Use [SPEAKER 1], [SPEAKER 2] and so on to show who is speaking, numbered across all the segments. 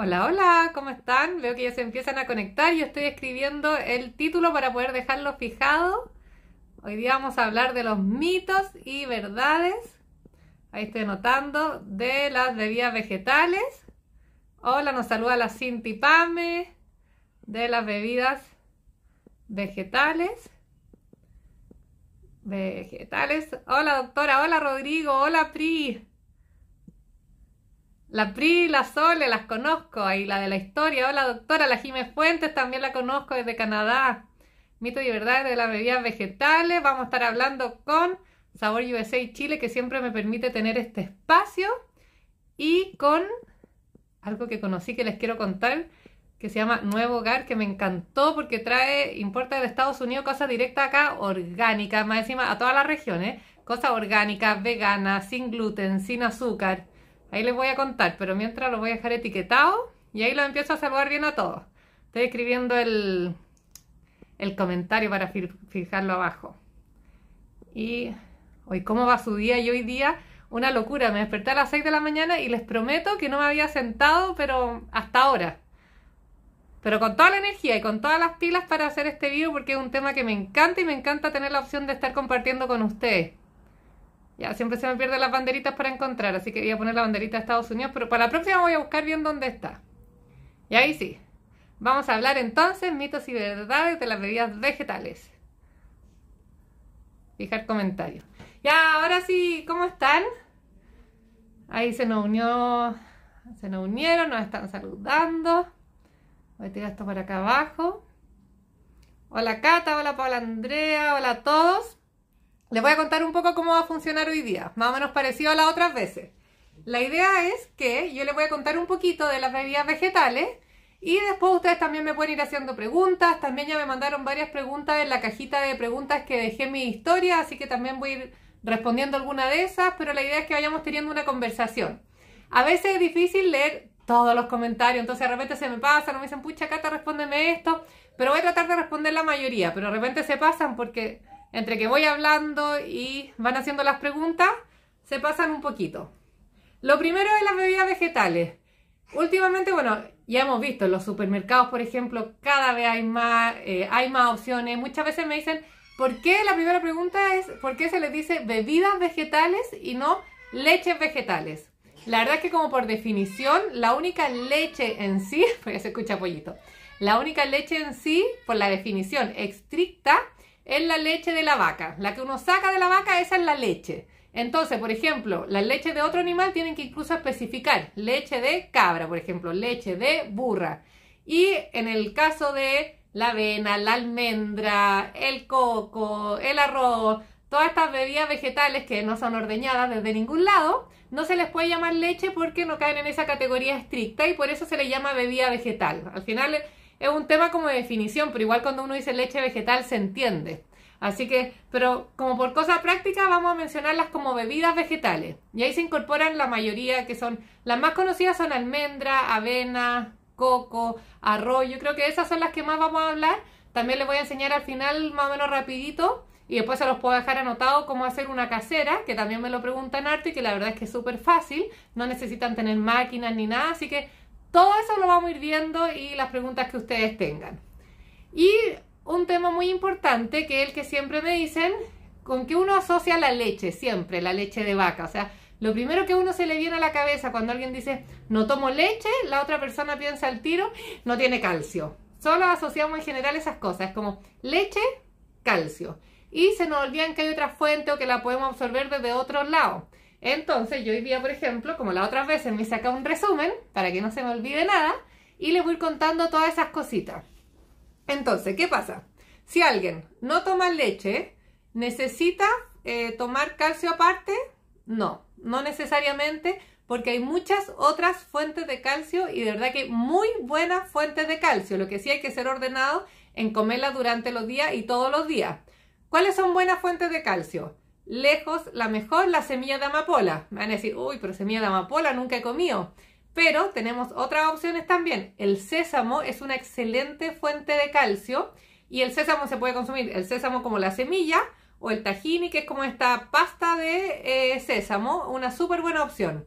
[SPEAKER 1] Hola, hola, ¿cómo están? Veo que ya se empiezan a conectar. Yo estoy escribiendo el título para poder dejarlo fijado. Hoy día vamos a hablar de los mitos y verdades. Ahí estoy notando de las bebidas vegetales. Hola, nos saluda la Cinti Pame de las bebidas vegetales. Vegetales. Hola, doctora. Hola, Rodrigo. Hola, Pri. La Pri, la Sole, las conozco. Ahí la de la historia. Hola, doctora. La Jiménez Fuentes también la conozco desde Canadá. Mito y verdad de las bebidas vegetales. Vamos a estar hablando con Sabor USA y Chile, que siempre me permite tener este espacio. Y con algo que conocí que les quiero contar, que se llama Nuevo Hogar, que me encantó porque trae, importa de Estados Unidos cosas directas acá, orgánicas, más encima a todas las regiones. ¿eh? Cosas orgánicas, veganas, sin gluten, sin azúcar Ahí les voy a contar, pero mientras lo voy a dejar etiquetado y ahí lo empiezo a saludar bien a todos. Estoy escribiendo el, comentario para fijarlo abajo. Y hoy, ¿cómo va su día? Y hoy día, una locura. Me desperté a las 6 de la mañana y les prometo que no me había sentado, pero hasta ahora. Pero con toda la energía y con todas las pilas para hacer este video porque es un tema que me encanta y me encanta tener la opción de estar compartiendo con ustedes. Ya, siempre se me pierden las banderitas para encontrar, así que voy a poner la banderita de Estados Unidos, pero para la próxima voy a buscar bien dónde está. Y ahí sí. Vamos a hablar entonces mitos y verdades de las bebidas vegetales. Fijar comentarios. Ya, ahora sí, ¿cómo están? Ahí se nos unió, se nos unieron, nos están saludando. Voy a tirar esto para acá abajo. Hola Cata, hola Paula Andrea, hola a todos. Les voy a contar un poco cómo va a funcionar hoy día, más o menos parecido a las otras veces. La idea es que yo les voy a contar un poquito de las bebidas vegetales y después ustedes también me pueden ir haciendo preguntas. También ya me mandaron varias preguntas en la cajita de preguntas que dejé en mi historia, así que también voy a ir respondiendo alguna de esas, pero la idea es que vayamos teniendo una conversación. A veces es difícil leer todos los comentarios, entonces de repente se me pasan, me dicen, pucha, Cata, respóndeme esto, pero voy a tratar de responder la mayoría, pero de repente se pasan porque entre que voy hablando y van haciendo las preguntas, se pasan un poquito. Lo primero es las bebidas vegetales. Últimamente, bueno, ya hemos visto en los supermercados, por ejemplo, cada vez hay más, eh, hay más opciones. Muchas veces me dicen, ¿por qué? La primera pregunta es, ¿por qué se les dice bebidas vegetales y no leches vegetales? La verdad es que como por definición, la única leche en sí, pues se escucha pollito, la única leche en sí, por la definición estricta, es la leche de la vaca. La que uno saca de la vaca, esa es la leche. Entonces, por ejemplo, la leche de otro animal tienen que incluso especificar leche de cabra, por ejemplo, leche de burra. Y en el caso de la avena, la almendra, el coco, el arroz, todas estas bebidas vegetales que no son ordeñadas desde ningún lado, no se les puede llamar leche porque no caen en esa categoría estricta y por eso se les llama bebida vegetal. Al final es un tema como definición, pero igual cuando uno dice leche vegetal se entiende. Así que, pero como por cosa práctica, vamos a mencionarlas como bebidas vegetales. Y ahí se incorporan la mayoría que son, las más conocidas son almendra, avena, coco, arroz. Yo creo que esas son las que más vamos a hablar. También les voy a enseñar al final más o menos rapidito y después se los puedo dejar anotado cómo hacer una casera, que también me lo preguntan arte y que la verdad es que es súper fácil, no necesitan tener máquinas ni nada, así que todo eso lo vamos a ir viendo y las preguntas que ustedes tengan. Y un tema muy importante que es el que siempre me dicen, con que uno asocia la leche, siempre, la leche de vaca. O sea, lo primero que uno se le viene a la cabeza cuando alguien dice no tomo leche, la otra persona piensa al tiro, no tiene calcio. Solo asociamos en general esas cosas, es como leche, calcio. Y se nos olvidan que hay otra fuente o que la podemos absorber desde otro lado. Entonces yo hoy día, por ejemplo, como la otra vez me saca un resumen para que no se me olvide nada y les voy contando todas esas cositas. Entonces, ¿qué pasa? Si alguien no toma leche, ¿necesita eh, tomar calcio aparte? No, no necesariamente, porque hay muchas otras fuentes de calcio y de verdad que muy buenas fuentes de calcio. Lo que sí hay que ser ordenado en comerla durante los días y todos los días. ¿Cuáles son buenas fuentes de calcio? lejos la mejor, la semilla de amapola. Me van a decir, uy, pero semilla de amapola nunca he comido. Pero tenemos otras opciones también. El sésamo es una excelente fuente de calcio y el sésamo se puede consumir, el sésamo como la semilla o el tahini, que es como esta pasta de eh, sésamo, una súper buena opción.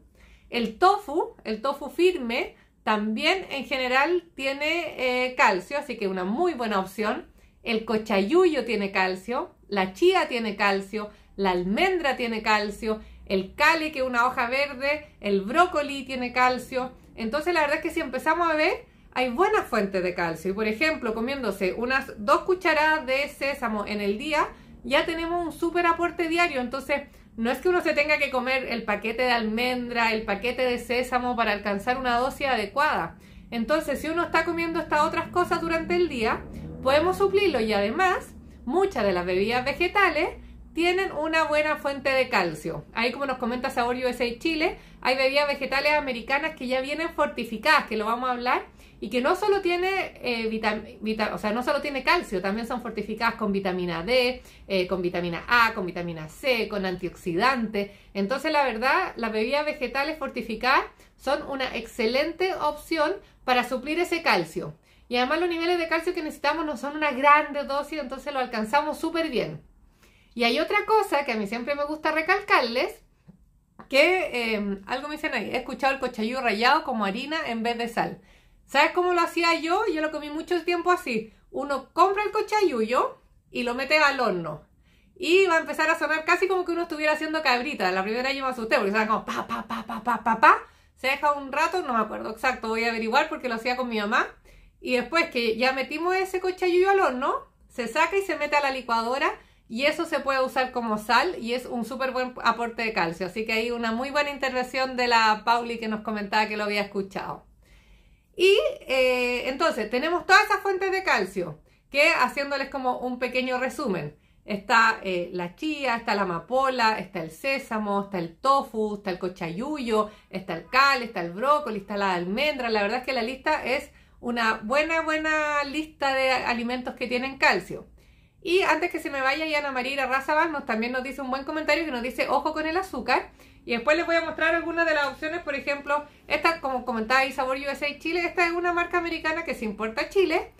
[SPEAKER 1] El tofu, el tofu firme, también en general tiene eh, calcio, así que una muy buena opción. El cochayuyo tiene calcio, la chía tiene calcio, la almendra tiene calcio, el cali, que es una hoja verde, el brócoli tiene calcio. Entonces la verdad es que si empezamos a ver, hay buenas fuentes de calcio. Y por ejemplo, comiéndose unas dos cucharadas de sésamo en el día, ya tenemos un súper aporte diario. Entonces, no es que uno se tenga que comer el paquete de almendra, el paquete de sésamo para alcanzar una dosis adecuada. Entonces, si uno está comiendo estas otras cosas durante el día, podemos suplirlo y además, muchas de las bebidas vegetales tienen una buena fuente de calcio. Ahí como nos comenta Sabor USA Chile, hay bebidas vegetales americanas que ya vienen fortificadas, que lo vamos a hablar, y que no solo tiene eh, o sea, no solo tiene calcio, también son fortificadas con vitamina D, eh, con vitamina A, con vitamina C, con antioxidantes. Entonces, la verdad, las bebidas vegetales fortificadas son una excelente opción para suplir ese calcio. Y además los niveles de calcio que necesitamos no son una grande dosis, entonces lo alcanzamos súper bien. Y hay otra cosa que a mí siempre me gusta recalcarles, que em, algo me dicen ahí, he escuchado el cochayuyo rayado como harina en vez de sal. ¿Sabes cómo lo hacía yo? Yo lo comí mucho tiempo así. Uno compra el cochayuyo y lo mete al horno. Y va a empezar a sonar casi como que uno estuviera haciendo cabrita. La primera yo me asusté porque estaba como pa, pa, pa, pa, pa, pa, pa. Se deja un rato, no me acuerdo exacto, voy a averiguar porque lo hacía con mi mamá. Y después que ya metimos ese cochayuyo al horno, se saca y se mete a la licuadora y eso se puede usar como sal y es un súper buen aporte de calcio. Así que hay una muy buena intervención de la Pauli que nos comentaba que lo había escuchado. Y eh, entonces tenemos todas esas fuentes de calcio, que haciéndoles como un pequeño resumen, está eh, la chía, está la amapola, está el sésamo, está el tofu, está el cochayuyo, está el cal, está el brócoli, está la almendra. La verdad es que la lista es una buena, buena lista de alimentos que tienen calcio. Y antes que se me vaya, Ana María Raza nos también nos dice un buen comentario que nos dice ojo con el azúcar. Y después les voy a mostrar algunas de las opciones, por ejemplo, esta, como comentaba sabor USA Chile, esta es una marca americana que se importa a Chile,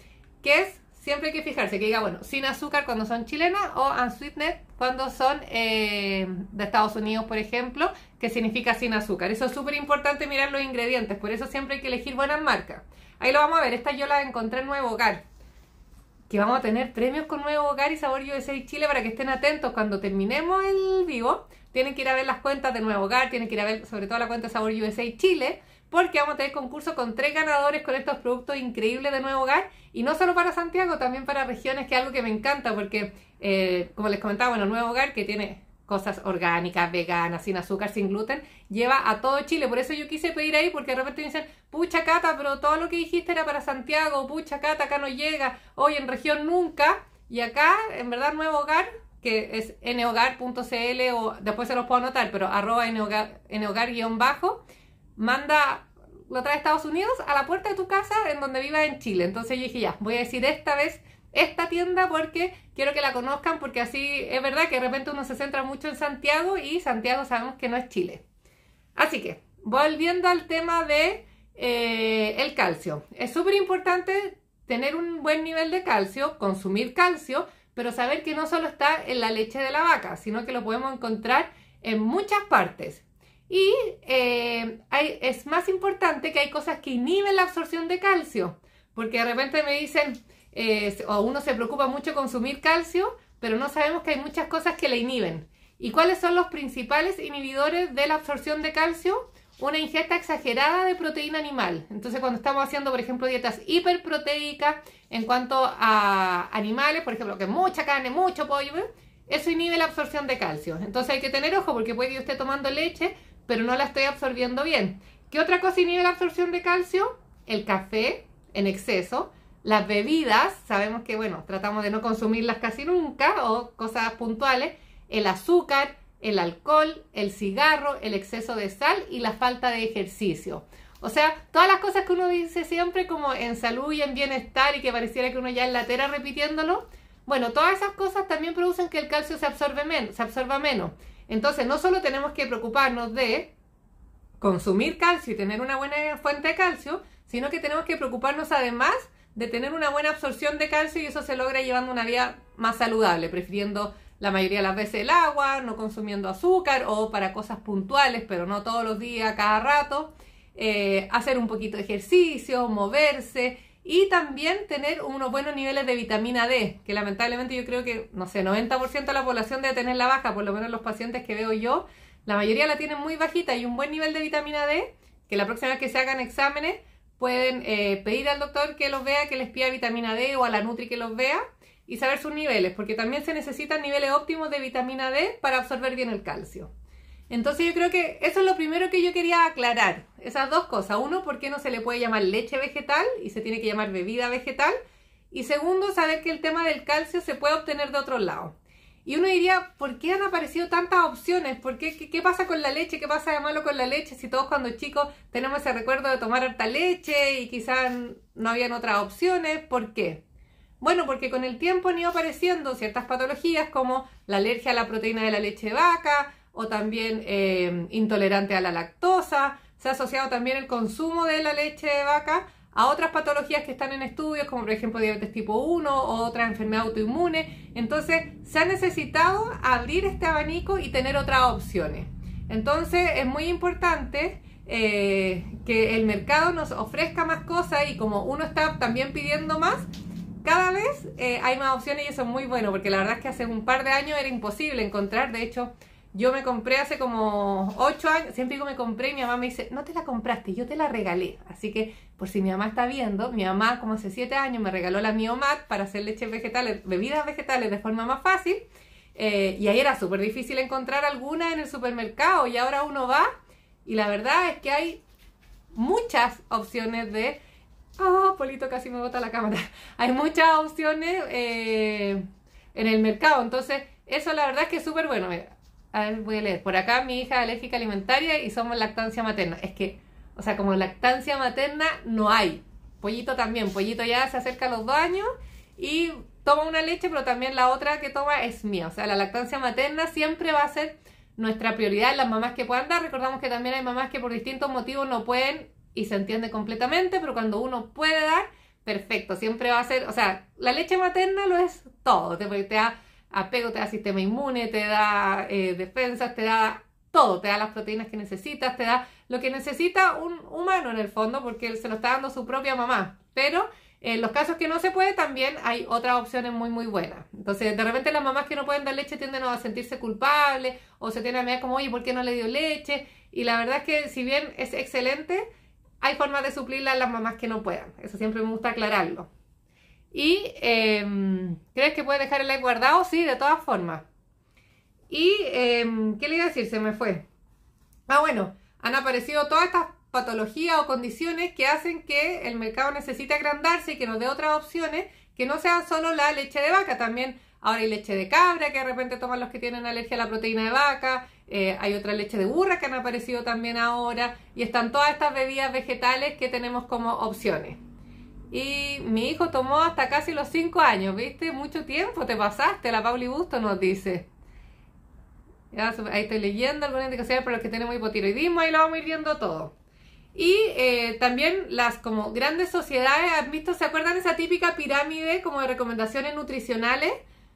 [SPEAKER 1] que es, siempre hay que fijarse, que diga, bueno, sin azúcar cuando son chilenas o unsweetened cuando son eh, de Estados Unidos, por ejemplo, que significa sin azúcar. Eso es súper importante mirar los ingredientes, por eso siempre hay que elegir buenas marcas. Ahí lo vamos a ver, esta yo la encontré en Nuevo Hogar que vamos a tener premios con Nuevo Hogar y Sabor USA Chile para que estén atentos cuando terminemos el vivo. Tienen que ir a ver las cuentas de Nuevo Hogar, tienen que ir a ver sobre todo la cuenta de Sabor USA Chile, porque vamos a tener concurso con tres ganadores con estos productos increíbles de Nuevo Hogar. Y no solo para Santiago, también para regiones, que es algo que me encanta, porque eh, como les comentaba, bueno, Nuevo Hogar que tiene cosas orgánicas, veganas, sin azúcar, sin gluten, lleva a todo Chile. Por eso yo quise pedir ahí, porque de repente me dicen, pucha cata, pero todo lo que dijiste era para Santiago, pucha cata, acá no llega, hoy en región nunca. Y acá, en verdad, Nuevo Hogar, que es nhogar.cl o después se los puedo anotar, pero arroba nhogar-bajo, manda, lo trae a Estados Unidos a la puerta de tu casa en donde viva en Chile. Entonces yo dije, ya, voy a decir esta vez esta tienda porque quiero que la conozcan porque así es verdad que de repente uno se centra mucho en Santiago y Santiago sabemos que no es Chile. Así que, volviendo al tema de eh, el calcio. Es súper importante tener un buen nivel de calcio, consumir calcio, pero saber que no solo está en la leche de la vaca, sino que lo podemos encontrar en muchas partes. Y eh, es más importante que hay cosas que inhiben la absorción de calcio, porque de repente me dicen, eh, o uno se preocupa mucho consumir calcio, pero no sabemos que hay muchas cosas que le inhiben. ¿Y cuáles son los principales inhibidores de la absorción de calcio? Una ingesta exagerada de proteína animal. Entonces, cuando estamos haciendo, por ejemplo, dietas hiperproteicas en cuanto a animales, por ejemplo, que mucha carne, mucho pollo, eso inhibe la absorción de calcio. Entonces hay que tener ojo porque puede que yo esté tomando leche, pero no la estoy absorbiendo bien. ¿Qué otra cosa inhibe la absorción de calcio? El café en exceso, las bebidas, sabemos que, bueno, tratamos de no consumirlas casi nunca o cosas puntuales. El azúcar, el alcohol, el cigarro, el exceso de sal y la falta de ejercicio. O sea, todas las cosas que uno dice siempre como en salud y en bienestar y que pareciera que uno ya es tera repitiéndolo, bueno, todas esas cosas también producen que el calcio se, absorbe se absorba menos. Entonces, no solo tenemos que preocuparnos de consumir calcio y tener una buena fuente de calcio, sino que tenemos que preocuparnos además de tener una buena absorción de calcio y eso se logra llevando una vida más saludable, prefiriendo la mayoría de las veces el agua, no consumiendo azúcar o para cosas puntuales, pero no todos los días, cada rato, eh, hacer un poquito de ejercicio, moverse y también tener unos buenos niveles de vitamina D, que lamentablemente yo creo que, no sé, 90% de la población debe tener la baja, por lo menos los pacientes que veo yo, la mayoría la tienen muy bajita y un buen nivel de vitamina D, que la próxima vez que se hagan exámenes, pueden eh, pedir al doctor que los vea, que les pida vitamina D o a la Nutri que los vea y saber sus niveles, porque también se necesitan niveles óptimos de vitamina D para absorber bien el calcio. Entonces yo creo que eso es lo primero que yo quería aclarar, esas dos cosas. Uno, por qué no se le puede llamar leche vegetal y se tiene que llamar bebida vegetal. Y segundo, saber que el tema del calcio se puede obtener de otro lado. Y uno diría, ¿por qué han aparecido tantas opciones? ¿Por qué, qué, pasa con la leche? ¿Qué pasa de malo con la leche? Si todos cuando chicos tenemos ese recuerdo de tomar harta leche y quizás no habían otras opciones, ¿por qué? Bueno, porque con el tiempo han ido apareciendo ciertas patologías como la alergia a la proteína de la leche de vaca o también eh, intolerante a la lactosa. Se ha asociado también el consumo de la leche de vaca a otras patologías que están en estudios, como por ejemplo diabetes tipo 1 o otra enfermedad autoinmune. Entonces, se ha necesitado abrir este abanico y tener otras opciones. Entonces, es muy importante eh, que el mercado nos ofrezca más cosas y como uno está también pidiendo más, cada vez eh, hay más opciones y eso es muy bueno, porque la verdad es que hace un par de años era imposible encontrar, de hecho, yo me compré hace como 8 años, siempre digo me compré y mi mamá me dice, no te la compraste, yo te la regalé. Así que por si mi mamá está viendo, mi mamá como hace 7 años me regaló la Miomat para hacer leche vegetales, bebidas vegetales de forma más fácil. Eh, y ahí era súper difícil encontrar alguna en el supermercado y ahora uno va y la verdad es que hay muchas opciones de... Oh, Polito casi me bota la cámara. Hay muchas opciones eh, en el mercado, entonces eso la verdad es que es súper bueno a ver, voy a leer. Por acá mi hija es alérgica alimentaria y somos lactancia materna. Es que, o sea, como lactancia materna no hay. Pollito también. Pollito ya se acerca a los dos años y toma una leche, pero también la otra que toma es mía. O sea, la lactancia materna siempre va a ser nuestra prioridad las mamás que puedan dar. Recordamos que también hay mamás que por distintos motivos no pueden y se entiende completamente, pero cuando uno puede dar, perfecto. Siempre va a ser, o sea, la leche materna lo es todo. Te, da apego, te da sistema inmune, te da eh, defensas, te da todo, te da las proteínas que necesitas, te da lo que necesita un humano en el fondo, porque se lo está dando su propia mamá. Pero en los casos que no se puede, también hay otras opciones muy, muy buenas. Entonces, de repente las mamás que no pueden dar leche tienden a sentirse culpables o se tienen a mirar como, oye, ¿por qué no le dio leche? Y la verdad es que si bien es excelente, hay formas de suplirla a las mamás que no puedan. Eso siempre me gusta aclararlo. Y em, ¿crees que puede dejar el like guardado? Sí, de todas formas. Y em, ¿qué le iba a decir? Se me fue. Ah, bueno, han aparecido todas estas patologías o condiciones que hacen que el mercado necesite agrandarse y que nos dé otras opciones que no sean solo la leche de vaca, también ahora hay leche de cabra que de repente toman los que tienen alergia a la proteína de vaca, eh, hay otra leche de burra que han aparecido también ahora y están todas estas bebidas vegetales que tenemos como opciones. Y mi hijo tomó hasta casi los 5 años, ¿viste? Mucho tiempo te pasaste, la Pauli Busto nos dice. Ya, ahí estoy leyendo algunas indicaciones para los que tenemos hipotiroidismo, y lo vamos a ir viendo todo. Y eh, también las como grandes sociedades han visto, ¿se acuerdan esa típica pirámide como de recomendaciones nutricionales?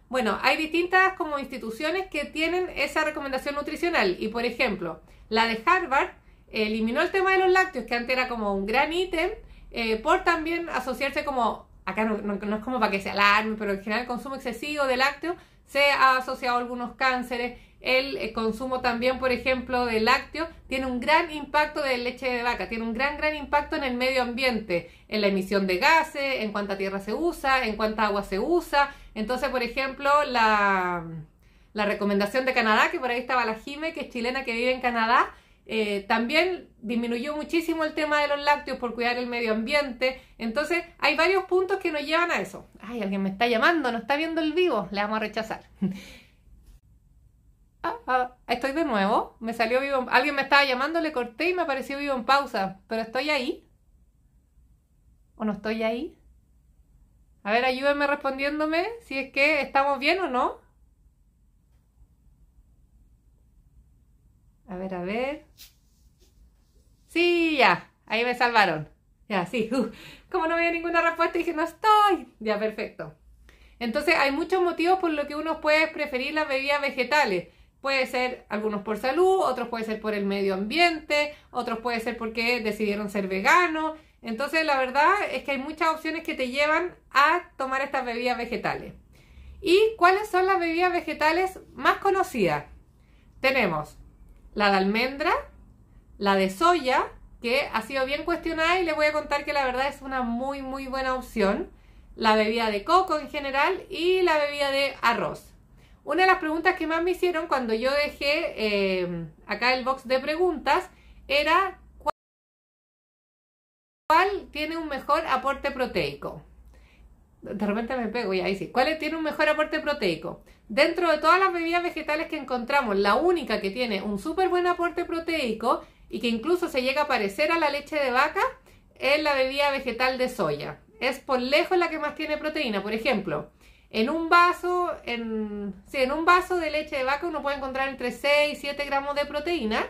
[SPEAKER 1] Bueno, hay distintas como instituciones que tienen esa recomendación nutricional. Y por ejemplo, la de Harvard eh, eliminó el tema de los lácteos, que antes era como un gran ítem, eh, por también asociarse como, acá no, es como para que se alarme, pero en general el consumo excesivo de lácteos se ha asociado a algunos cánceres. El, eh, consumo también, por ejemplo, de lácteo tiene un gran impacto de leche de vaca, tiene un gran, gran impacto en el medio ambiente, en la emisión de gases, en cuánta tierra se usa, en cuánta agua se usa. Entonces, por ejemplo, la, la recomendación de Canadá, que por ahí estaba la Jime, que es chilena que vive en Canadá, eh, también disminuyó muchísimo el tema de los lácteos por cuidar el medio ambiente. Entonces, hay varios puntos que nos llevan a eso. Ay, alguien me está llamando, no está viendo el vivo, le vamos a rechazar. Ah, ah, estoy de nuevo, me salió vivo. Alguien me estaba llamando, le corté y me apareció vivo en pausa, pero estoy ahí. ¿O no estoy ahí? A ver, ayúdenme respondiéndome si es que estamos bien o no. A ver, a ver. Sí, ya. Ahí me salvaron. Ya, sí. como no había ninguna respuesta, dije, no estoy. Ya, perfecto. Entonces, hay muchos motivos por los que uno puede preferir las bebidas vegetales. Puede ser algunos por salud, otros puede ser por el medio ambiente, otros puede ser porque decidieron ser veganos. Entonces, la verdad es que hay muchas opciones que te llevan a tomar estas bebidas vegetales. ¿Y cuáles son las bebidas vegetales más conocidas? Tenemos la de almendra, la de soya, que ha sido bien cuestionada y les voy a contar que la verdad es una muy muy buena opción, la bebida de coco en general y la bebida de arroz. Una de las preguntas que más me hicieron cuando yo dejé eh, acá el box de preguntas era cuál tiene un mejor aporte proteico de repente me pego y ahí sí. ¿Cuál tiene un mejor aporte proteico? Dentro de todas las bebidas vegetales que encontramos, la única que tiene un súper buen aporte proteico y que incluso se llega a parecer a la leche de vaca es la bebida vegetal de soya. Es por lejos la que más tiene proteína. Por ejemplo, en un vaso, en, en un vaso de leche de vaca uno puede encontrar entre 6 y 7 gramos de proteína.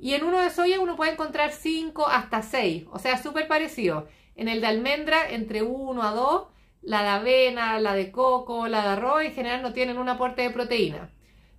[SPEAKER 1] Y en uno de soya uno puede encontrar 5 hasta 6. O sea, súper parecido. En el de almendra entre 1 a 2 la de avena, la de coco, la de arroz, en general no tienen un aporte de proteína.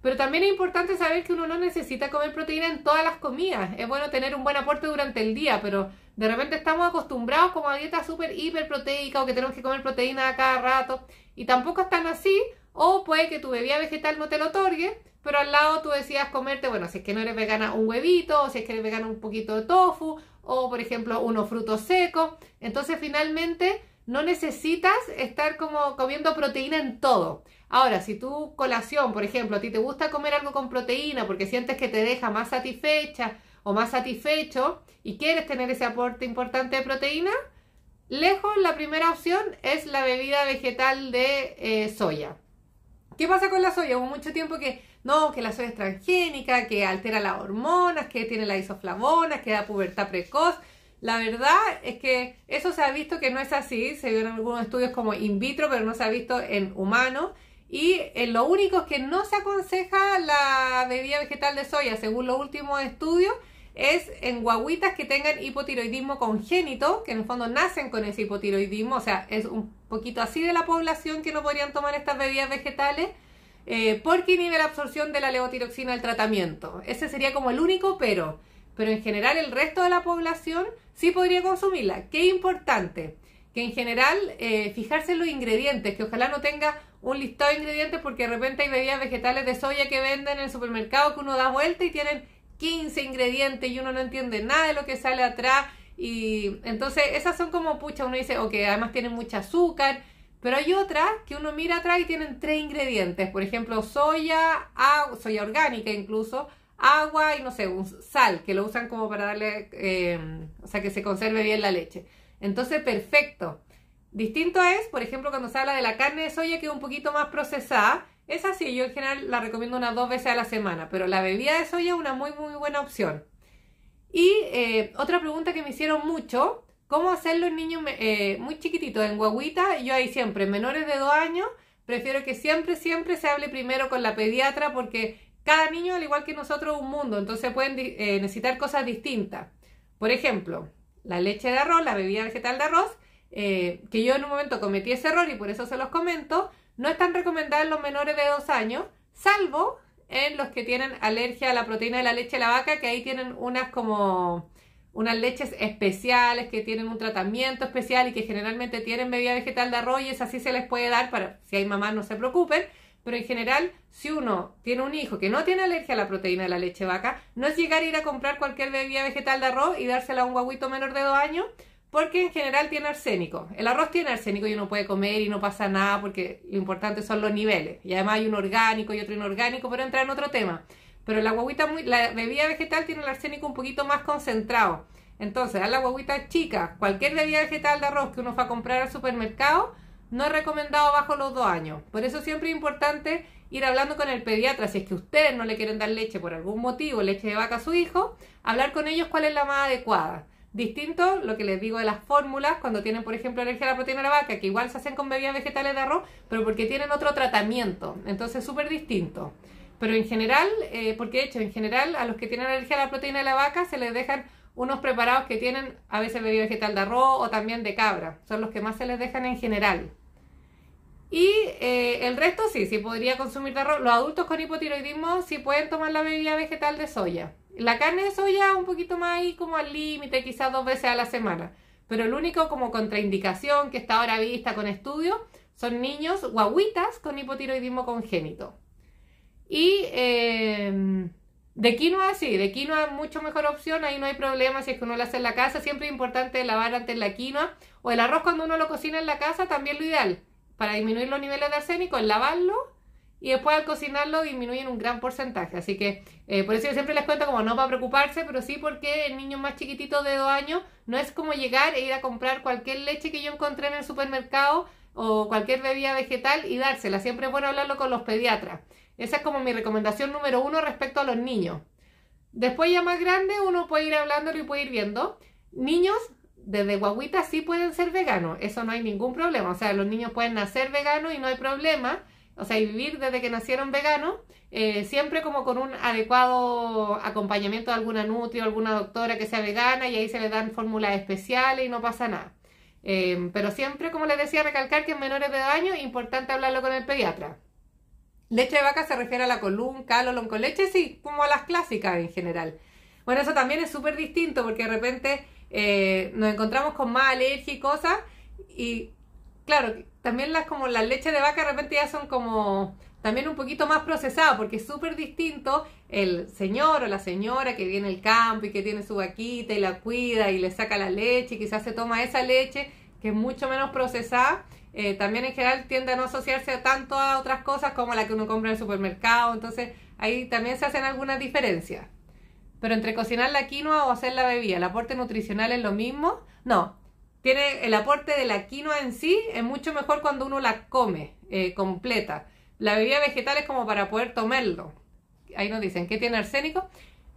[SPEAKER 1] Pero también es importante saber que uno no necesita comer proteína en todas las comidas. Es bueno tener un buen aporte durante el día, pero de repente estamos acostumbrados como a dieta súper hiperproteica o que tenemos que comer proteína a cada rato y tampoco están así. O puede que tu bebida vegetal no te lo otorgue, pero al lado tú decidas comerte, bueno, si es que no eres vegana, un huevito, o si es que eres vegana, un poquito de tofu, o por ejemplo, unos frutos secos. Entonces, finalmente, no necesitas estar como comiendo proteína en todo. Ahora, si tu colación, por ejemplo, a ti te gusta comer algo con proteína porque sientes que te deja más satisfecha o más satisfecho y quieres tener ese aporte importante de proteína, lejos la primera opción es la bebida vegetal de eh, soya. ¿Qué pasa con la soya? Hubo mucho tiempo que no, que la soya es transgénica, que altera las hormonas, que tiene las isoflavonas, que da pubertad precoz. La verdad es que eso se ha visto que no es así, se vieron algunos estudios como in vitro, pero no se ha visto en humanos. Y eh, lo único que no se aconseja la bebida vegetal de soya, según los últimos estudios, es en guaguitas que tengan hipotiroidismo congénito, que en el fondo nacen con ese hipotiroidismo, o sea, es un poquito así de la población que no podrían tomar estas bebidas vegetales, eh, porque inhibe la absorción de la levotiroxina al tratamiento. Ese sería como el único pero pero en general el resto de la población sí podría consumirla. Qué importante que en general eh, fijarse en los ingredientes, que ojalá no tenga un listado de ingredientes porque de repente hay bebidas vegetales de soya que venden en el supermercado que uno da vuelta y tienen 15 ingredientes y uno no entiende nada de lo que sale atrás y entonces esas son como pucha, uno dice, ok, además tienen mucho azúcar, pero hay otras que uno mira atrás y tienen tres ingredientes, por ejemplo soya, soya orgánica incluso, agua y no sé, un sal, que lo usan como para darle, eh, o sea, que se conserve bien la leche. Entonces, perfecto. Distinto es, por ejemplo, cuando se habla de la carne de soya que es un poquito más procesada, es así, yo en general la recomiendo unas dos veces a la semana, pero la bebida de soya es una muy, muy buena opción. Y eh, otra pregunta que me hicieron mucho, ¿cómo hacerlo en niños eh, muy chiquititos, en guaguita? Yo ahí siempre, menores de dos años, prefiero que siempre, siempre se hable primero con la pediatra porque cada niño, al igual que nosotros, un mundo, entonces pueden eh, necesitar cosas distintas. Por ejemplo, la leche de arroz, la bebida vegetal de arroz, eh, que yo en un momento cometí ese error y por eso se los comento, no están recomendadas en los menores de dos años, salvo en los que tienen alergia a la proteína de la leche de la vaca, que ahí tienen unas como unas leches especiales que tienen un tratamiento especial y que generalmente tienen bebida vegetal de arroz y es así se les puede dar para si hay mamás no se preocupen, pero en general, si uno tiene un hijo que no tiene alergia a la proteína de la leche vaca, no es llegar a ir a comprar cualquier bebida vegetal de arroz y dársela a un guaguito menor de dos años, porque en general tiene arsénico. El arroz tiene arsénico y uno puede comer y no pasa nada porque lo importante son los niveles. Y además hay un orgánico y otro inorgánico, pero entra en otro tema. Pero la guaguita muy, la bebida vegetal tiene el arsénico un poquito más concentrado. Entonces, a la guaguita chica, cualquier bebida vegetal de arroz que uno va a comprar al supermercado, no es recomendado bajo los dos años. Por eso siempre es importante ir hablando con el pediatra. Si es que ustedes no le quieren dar leche por algún motivo, leche de vaca a su hijo, hablar con ellos cuál es la más adecuada. Distinto lo que les digo de las fórmulas, cuando tienen, por ejemplo, alergia a la proteína de la vaca, que igual se hacen con bebidas vegetales de arroz, pero porque tienen otro tratamiento. Entonces, súper distinto. Pero en general, eh, porque de hecho, en general, a los que tienen alergia a la proteína de la vaca se les dejan unos preparados que tienen a veces bebida vegetal de arroz o también de cabra. Son los que más se les dejan en general. Y eh, el resto sí, sí podría consumir de arroz. Los adultos con hipotiroidismo sí pueden tomar la bebida vegetal de soya. La carne de soya un poquito más ahí como al límite, quizás dos veces a la semana. Pero el único como contraindicación que está ahora vista con estudio son niños guaguitas con hipotiroidismo congénito. Y eh, de quinoa sí, de quinoa mucho mejor opción, ahí no hay problema si es que uno lo hace en la casa. Siempre es importante lavar antes la quinoa. O el arroz cuando uno lo cocina en la casa también lo ideal para disminuir los niveles de arsénico es lavarlo y después al cocinarlo disminuyen un gran porcentaje. Así que eh, por eso yo siempre les cuento como no para preocuparse, pero sí porque el niño más chiquitito de dos años no es como llegar e ir a comprar cualquier leche que yo encontré en el supermercado o cualquier bebida vegetal y dársela. Siempre es bueno hablarlo con los pediatras. Esa es como mi recomendación número uno respecto a los niños. Después ya más grande uno puede ir hablándolo y puede ir viendo. Niños, desde guaguitas sí pueden ser veganos, eso no hay ningún problema. O sea, los niños pueden nacer veganos y no hay problema. O sea, y vivir desde que nacieron veganos, eh, siempre como con un adecuado acompañamiento de alguna nutria... o alguna doctora que sea vegana y ahí se les dan fórmulas especiales y no pasa nada. Em, pero siempre, como les decía, recalcar que en menores de daño es importante hablarlo con el pediatra. Leche de vaca se refiere a la columna, calo, con leche, sí, como a las clásicas en general. Bueno, eso también es súper distinto porque de repente eh, nos encontramos con más alergia y cosas. Y claro, también las como las leches de vaca de repente ya son como también un poquito más procesadas porque es súper distinto el señor o la señora que viene al campo y que tiene su vaquita y la cuida y le saca la leche y quizás se toma esa leche que es mucho menos procesada. Eh, también en general tiende a no asociarse tanto a otras cosas como la que uno compra en el supermercado, entonces ahí también se hacen algunas diferencias. Pero entre cocinar la quinoa o hacer la bebida, ¿el aporte nutricional es lo mismo? No. Tiene el aporte de la quinoa en sí es mucho mejor cuando uno la come eh, completa. La bebida vegetal es como para poder tomarlo. Ahí nos dicen, ¿qué tiene arsénico?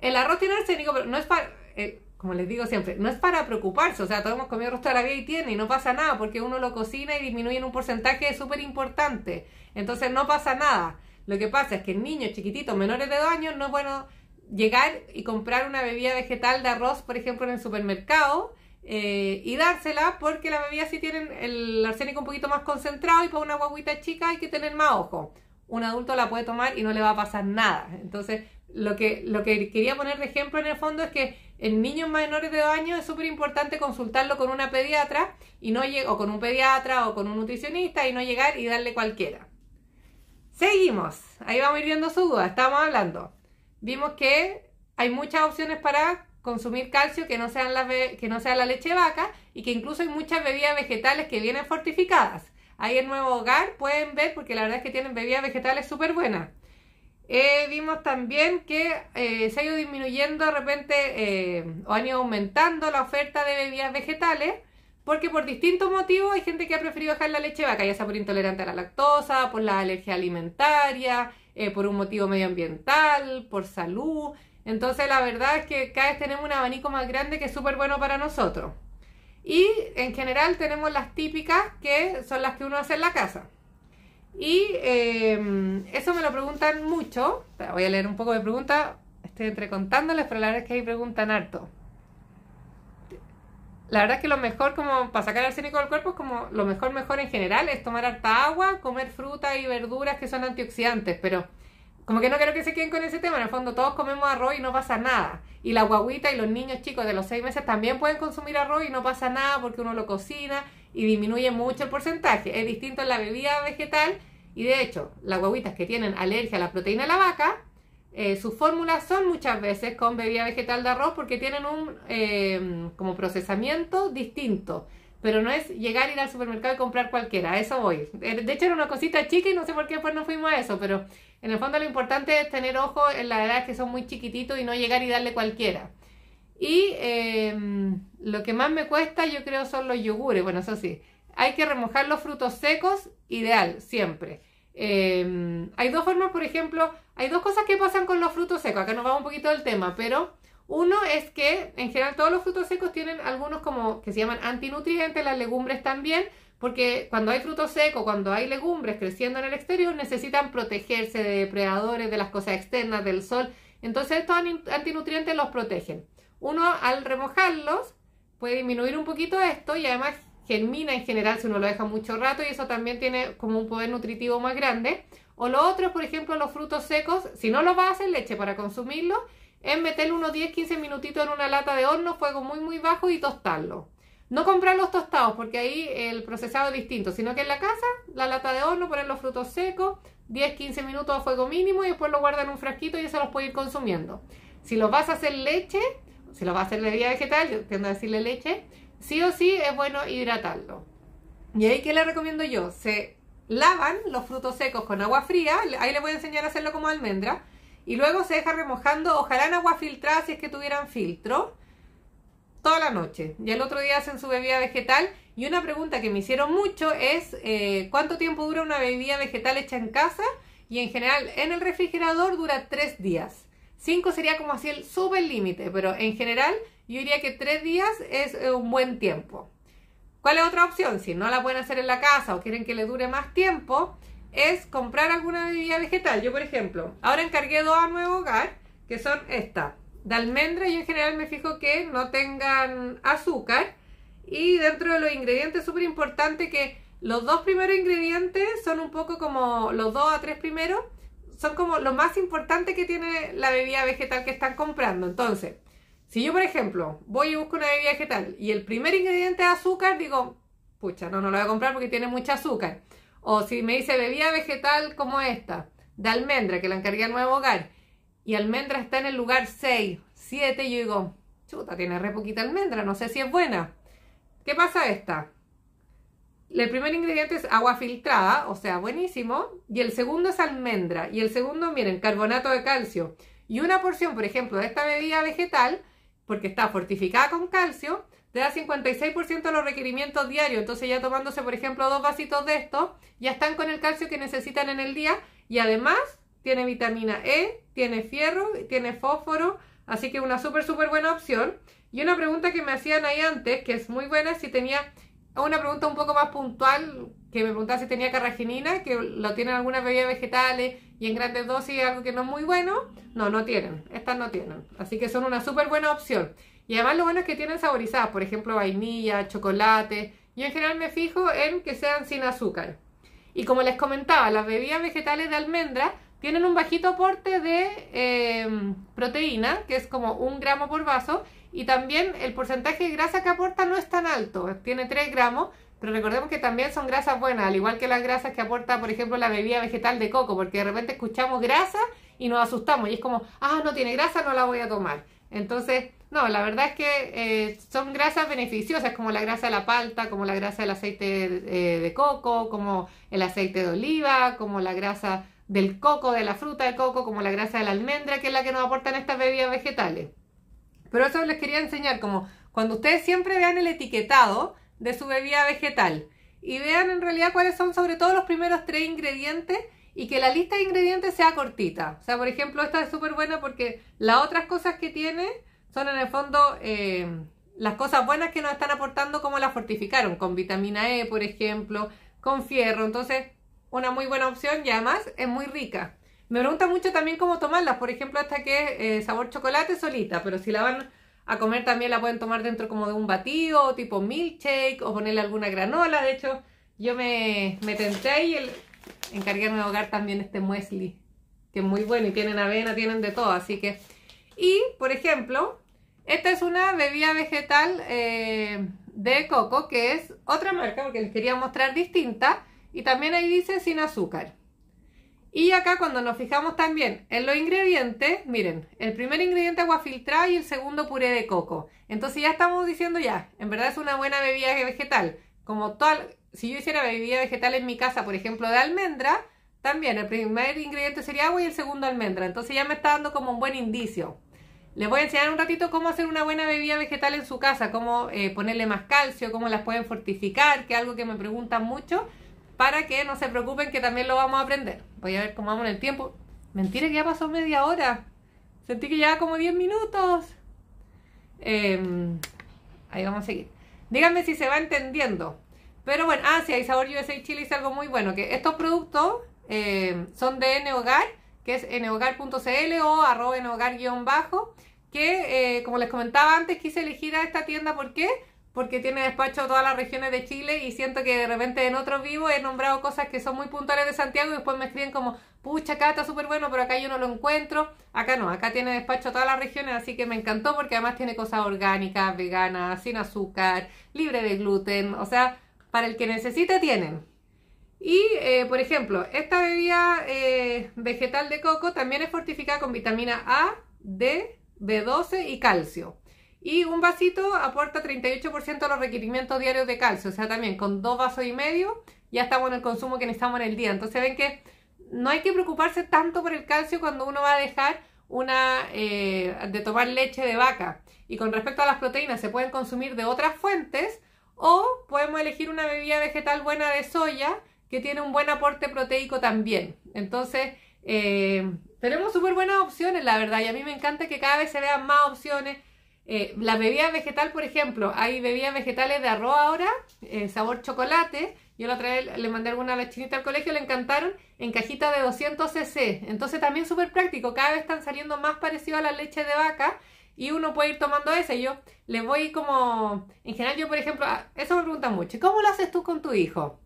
[SPEAKER 1] El arroz tiene arsénico, pero no es para... Eh, como les digo siempre, no es para preocuparse, o sea, todos hemos comido arroz toda la vida y tiene y no pasa nada porque uno lo cocina y disminuye en un porcentaje súper importante. Entonces no pasa nada. Lo que pasa es que en niños chiquititos menores de dos años no es bueno llegar y comprar una bebida vegetal de arroz, por ejemplo, en el supermercado eh, y dársela porque la bebida sí tiene el arsénico un poquito más concentrado y para una guaguita chica hay que tener más ojo. Un adulto la puede tomar y no le va a pasar nada. Entonces, lo que, lo que quería poner de ejemplo en el fondo es que en niños menores de 2 años es súper importante consultarlo con una pediatra y no o con un pediatra o con un nutricionista y no llegar y darle cualquiera. Seguimos. Ahí vamos ir viendo su duda. Estamos hablando vimos que hay muchas opciones para consumir calcio que no sean que no sea la leche vaca y que incluso hay muchas bebidas vegetales que vienen fortificadas. Ahí en Nuevo Hogar pueden ver porque la verdad es que tienen bebidas vegetales súper buenas. Eh, vimos también que eh, se ha ido disminuyendo de repente eh, o han ido aumentando la oferta de bebidas vegetales porque por distintos motivos hay gente que ha preferido dejar la leche vaca, ya sea por intolerante a la lactosa, por la alergia alimentaria, eh, por un motivo medioambiental, por salud. Entonces la verdad es que cada vez tenemos un abanico más grande que es súper bueno para nosotros. Y en general tenemos las típicas que son las que uno hace en la casa. Y em, eso me lo preguntan mucho. Voy a leer un poco de preguntas. Estoy entrecontándoles pero la verdad es que ahí preguntan harto la verdad es que lo mejor como para sacar arsénico del cuerpo es como lo mejor mejor en general es tomar harta agua, comer frutas y verduras que son antioxidantes, pero como que no creo que se queden con ese tema, en el fondo todos comemos arroz y no pasa nada. Y la guaguita y los niños chicos de los seis meses también pueden consumir arroz y no pasa nada porque uno lo cocina y disminuye mucho el porcentaje. Es distinto en la bebida vegetal y de hecho las guaguitas que tienen alergia a la proteína de la vaca eh, sus fórmulas son muchas veces con bebida vegetal de arroz porque tienen un em, como procesamiento distinto. Pero no es llegar, ir al supermercado y comprar cualquiera, a eso voy. Eh, de hecho era una cosita chica y no sé por qué pues no fuimos a eso, pero en el fondo lo importante es tener ojo en la edad que son muy chiquititos y no llegar y darle cualquiera. Y em, lo que más me cuesta yo creo son los yogures, bueno eso sí. Hay que remojar los frutos secos, ideal, siempre Em, hay dos formas, por ejemplo, hay dos cosas que pasan con los frutos secos. Acá nos vamos un poquito del tema, pero uno es que en general todos los frutos secos tienen algunos como que se llaman antinutrientes, las legumbres también, porque cuando hay frutos secos, cuando hay legumbres creciendo en el exterior, necesitan protegerse de depredadores, de las cosas externas, del sol. Entonces estos antinutrientes los protegen. Uno al remojarlos puede disminuir un poquito esto y además germina en general si uno lo deja mucho rato y eso también tiene como un poder nutritivo más grande. O lo otro es, por ejemplo, los frutos secos, si no los vas a hacer leche para consumirlos, es meterlo unos 10-15 minutitos en una lata de horno, fuego muy muy bajo y tostarlo. No comprar los tostados porque ahí el procesado es distinto, sino que en la casa, la lata de horno, poner los frutos secos, 10-15 minutos a fuego mínimo y después lo guardan en un frasquito y se los puede ir consumiendo. Si los vas a hacer leche, si los vas a hacer de día vegetal, yo tiendo a decirle leche, sí o sí es bueno hidratarlo. ¿Y ahí qué le recomiendo yo? Se lavan los frutos secos con agua fría, ahí les voy a enseñar a hacerlo como almendra, y luego se deja remojando, ojalá en agua filtrada si es que tuvieran filtro, toda la noche. Y el otro día hacen su bebida vegetal. Y una pregunta que me hicieron mucho es eh, ¿cuánto tiempo dura una bebida vegetal hecha en casa? Y en general en el refrigerador dura tres días. Cinco sería como así el súper límite, pero en general yo diría que tres días es eh, un buen tiempo. ¿Cuál es otra opción? Si no la pueden hacer en la casa o quieren que le dure más tiempo, es comprar alguna bebida vegetal. Yo, por ejemplo, ahora encargué dos a Nuevo Hogar, que son estas de almendra. Yo en general me fijo que no tengan azúcar. Y dentro de los ingredientes, súper importante que los dos primeros ingredientes son un poco como los dos a tres primeros, son como lo más importante que tiene la bebida vegetal que están comprando. Entonces, si yo, por ejemplo, voy y busco una bebida vegetal y el primer ingrediente es azúcar, digo, pucha, no, no lo voy a comprar porque tiene mucha azúcar. O si me dice bebida vegetal como esta, de almendra, que la encargué al nuevo hogar, y almendra está en el lugar 6, 7, yo digo, chuta, tiene re poquita almendra, no sé si es buena. ¿Qué pasa esta? El primer ingrediente es agua filtrada, o sea, buenísimo. Y el segundo es almendra. Y el segundo, miren, carbonato de calcio. Y una porción, por ejemplo, de esta bebida vegetal porque está fortificada con calcio, te da 56% de los requerimientos diarios. Entonces ya tomándose, por ejemplo, dos vasitos de esto ya están con el calcio que necesitan en el día y además tiene vitamina E, tiene fierro, tiene fósforo, así que una súper, súper buena opción. Y una pregunta que me hacían ahí antes, que es muy buena, si tenía una pregunta un poco más puntual, que me preguntaba si tenía carraginina, que lo tienen algunas bebidas vegetales y en grandes dosis algo que no es muy bueno. No, no tienen, estas no tienen. Así que son una súper buena opción. Y además lo bueno es que tienen saborizadas, por ejemplo, vainilla, chocolate. Yo en general me fijo en que sean sin azúcar. Y como les comentaba, las bebidas vegetales de almendra tienen un bajito aporte de eh, proteína, que es como un gramo por vaso, y también el porcentaje de grasa que aporta no es tan alto, tiene 3 gramos, pero recordemos que también son grasas buenas, al igual que las grasas que aporta, por ejemplo, la bebida vegetal de coco, porque de repente escuchamos grasa y nos asustamos y es como, ah, no tiene grasa, no la voy a tomar. Entonces, no, la verdad es que eh, son grasas beneficiosas, como la grasa de la palta, como la grasa del aceite eh, de, coco, como el aceite de oliva, como la grasa del coco, de la fruta de coco, como la grasa de la almendra, que es la que nos aportan estas bebidas vegetales. Pero eso les quería enseñar, como cuando ustedes siempre vean el etiquetado, de su bebida vegetal. Y vean en realidad cuáles son sobre todo los primeros tres ingredientes y que la lista de ingredientes sea cortita. O sea, por ejemplo, esta es súper buena porque las otras cosas que tiene son en el fondo eh, las cosas buenas que nos están aportando, como la fortificaron, con vitamina E, por ejemplo, con fierro. Entonces, una muy buena opción y además es muy rica. Me pregunta mucho también cómo tomarlas, por ejemplo, esta que es eh, sabor chocolate solita, pero si la van a comer también la pueden tomar dentro como de un batido, tipo milkshake, o ponerle alguna granola. De hecho, yo me, me tenté y el, encargué de hogar también este muesli, que es muy bueno y tienen avena, tienen de todo, así que... Y, por ejemplo, esta es una bebida vegetal eh, de coco, que es otra marca, porque les quería mostrar distinta, y también ahí dice sin azúcar. Y acá cuando nos fijamos también en los ingredientes, miren, el primer ingrediente agua filtrada y el segundo puré de coco. Entonces ya estamos diciendo ya, en verdad es una buena bebida vegetal. Como tal, si yo hiciera bebida vegetal en mi casa, por ejemplo, de almendra, también el primer ingrediente sería agua y el segundo almendra. Entonces ya me está dando como un buen indicio. Les voy a enseñar un ratito cómo hacer una buena bebida vegetal en su casa, cómo eh, ponerle más calcio, cómo las pueden fortificar, que es algo que me preguntan mucho, para que no se preocupen que también lo vamos a aprender voy a ver cómo vamos en el tiempo. Mentira que ya pasó media hora. Sentí que ya como 10 minutos. Em, ahí vamos a seguir. Díganme si se va entendiendo. Pero bueno, ah, sí, hay sabor USA Chile es algo muy bueno. Que estos productos em, son de N-Hogar, que es neogar.cl o arroba neogar-bajo. Que eh, como les comentaba antes, quise elegir a esta tienda porque porque tiene despacho a todas las regiones de Chile y siento que de repente en otro vivo he nombrado cosas que son muy puntuales de Santiago y después me escriben como, pucha, acá está súper bueno, pero acá yo no lo encuentro. Acá no, acá tiene despacho a todas las regiones, así que me encantó porque además tiene cosas orgánicas, veganas, sin azúcar, libre de gluten, o sea, para el que necesite tienen. Y, eh, por ejemplo, esta bebida eh, vegetal de coco también es fortificada con vitamina A, D, B12 y calcio. Y un vasito aporta 38% de los requerimientos diarios de calcio. O sea, también con dos vasos y medio ya estamos en el consumo que necesitamos en el día. Entonces ven que no hay que preocuparse tanto por el calcio cuando uno va a dejar una eh, de tomar leche de vaca. Y con respecto a las proteínas, se pueden consumir de otras fuentes o podemos elegir una bebida vegetal buena de soya que tiene un buen aporte proteico también. Entonces, eh, tenemos súper buenas opciones, la verdad, y a mí me encanta que cada vez se vean más opciones eh, la bebida vegetal, por ejemplo, hay bebidas vegetales de arroz ahora, sabor chocolate. Yo la otra le mandé alguna a al colegio, le encantaron en cajita de 200 cc. Entonces también súper práctico, cada vez están saliendo más parecido a la leche de vaca y uno puede ir tomando ese. Yo le voy como, en general yo por ejemplo, ah, eso me preguntan mucho, ¿cómo lo haces tú con tu hijo?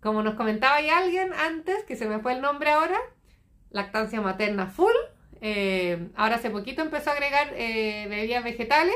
[SPEAKER 1] Como nos comentaba alguien antes, que se me fue el nombre ahora, lactancia materna full eh, ahora hace poquito empezó a agregar eh, bebidas vegetales.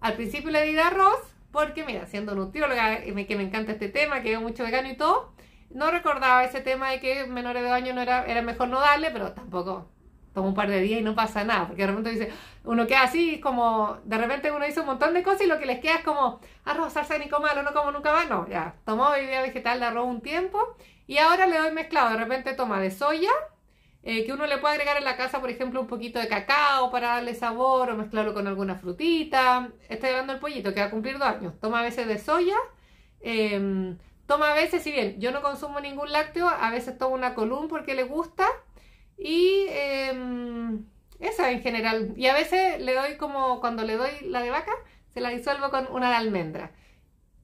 [SPEAKER 1] Al principio le di de arroz, porque mira, siendo nutrióloga, eh, que me encanta este tema, que veo mucho vegano y todo, no recordaba ese tema de que menores de año no era, mejor no darle, pero tampoco tomo un par de días y no pasa nada, porque de repente dice, uno queda así, como de repente uno hizo un montón de cosas y lo que les queda es como arroz, salsa ni malo, no como nunca más, no, ya, tomó bebida vegetal de arroz un tiempo y ahora le doy mezclado, de repente toma de soya, eh, que uno le puede agregar en la casa, por ejemplo, un poquito de cacao para darle sabor o mezclarlo con alguna frutita. Estoy llevando el pollito que va a cumplir dos años. Toma a veces de soya, em, toma a veces, si bien yo no consumo ningún lácteo, a veces tomo una column porque le gusta. Y eso em, esa en general. Y a veces le doy como cuando le doy la de vaca, se la disuelvo con una de almendra.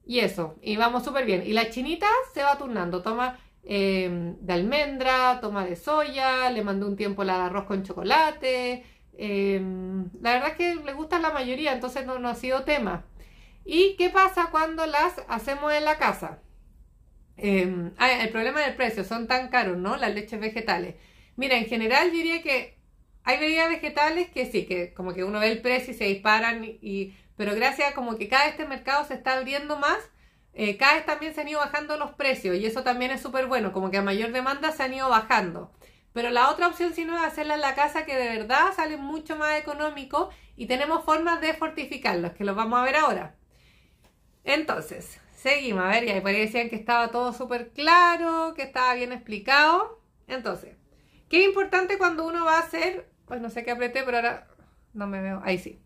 [SPEAKER 1] Y eso, y vamos súper bien. Y la chinita se va turnando, toma Em, de almendra, toma de soya, le mandó un tiempo la de arroz con chocolate. Em, la verdad es que le gusta la mayoría, entonces no, no ha sido tema. ¿Y qué pasa cuando las hacemos en la casa? Em, el problema del precio, son tan caros, ¿no? Las leches vegetales. Mira, en general diría que hay bebidas vegetales que sí, que como que uno ve el precio y se disparan, y, pero gracias a como que cada este mercado se está abriendo más, eh, cada también se han ido bajando los precios y eso también es súper bueno, como que a mayor demanda se han ido bajando. Pero la otra opción si no es hacerla en la casa que de verdad sale mucho más económico y tenemos formas de fortificarlos, que los vamos a ver ahora. Entonces, seguimos, a ver, y ahí decían que estaba todo súper claro, que estaba bien explicado. Entonces, qué importante cuando uno va a hacer, pues no sé qué apreté, pero ahora no me veo, ahí sí.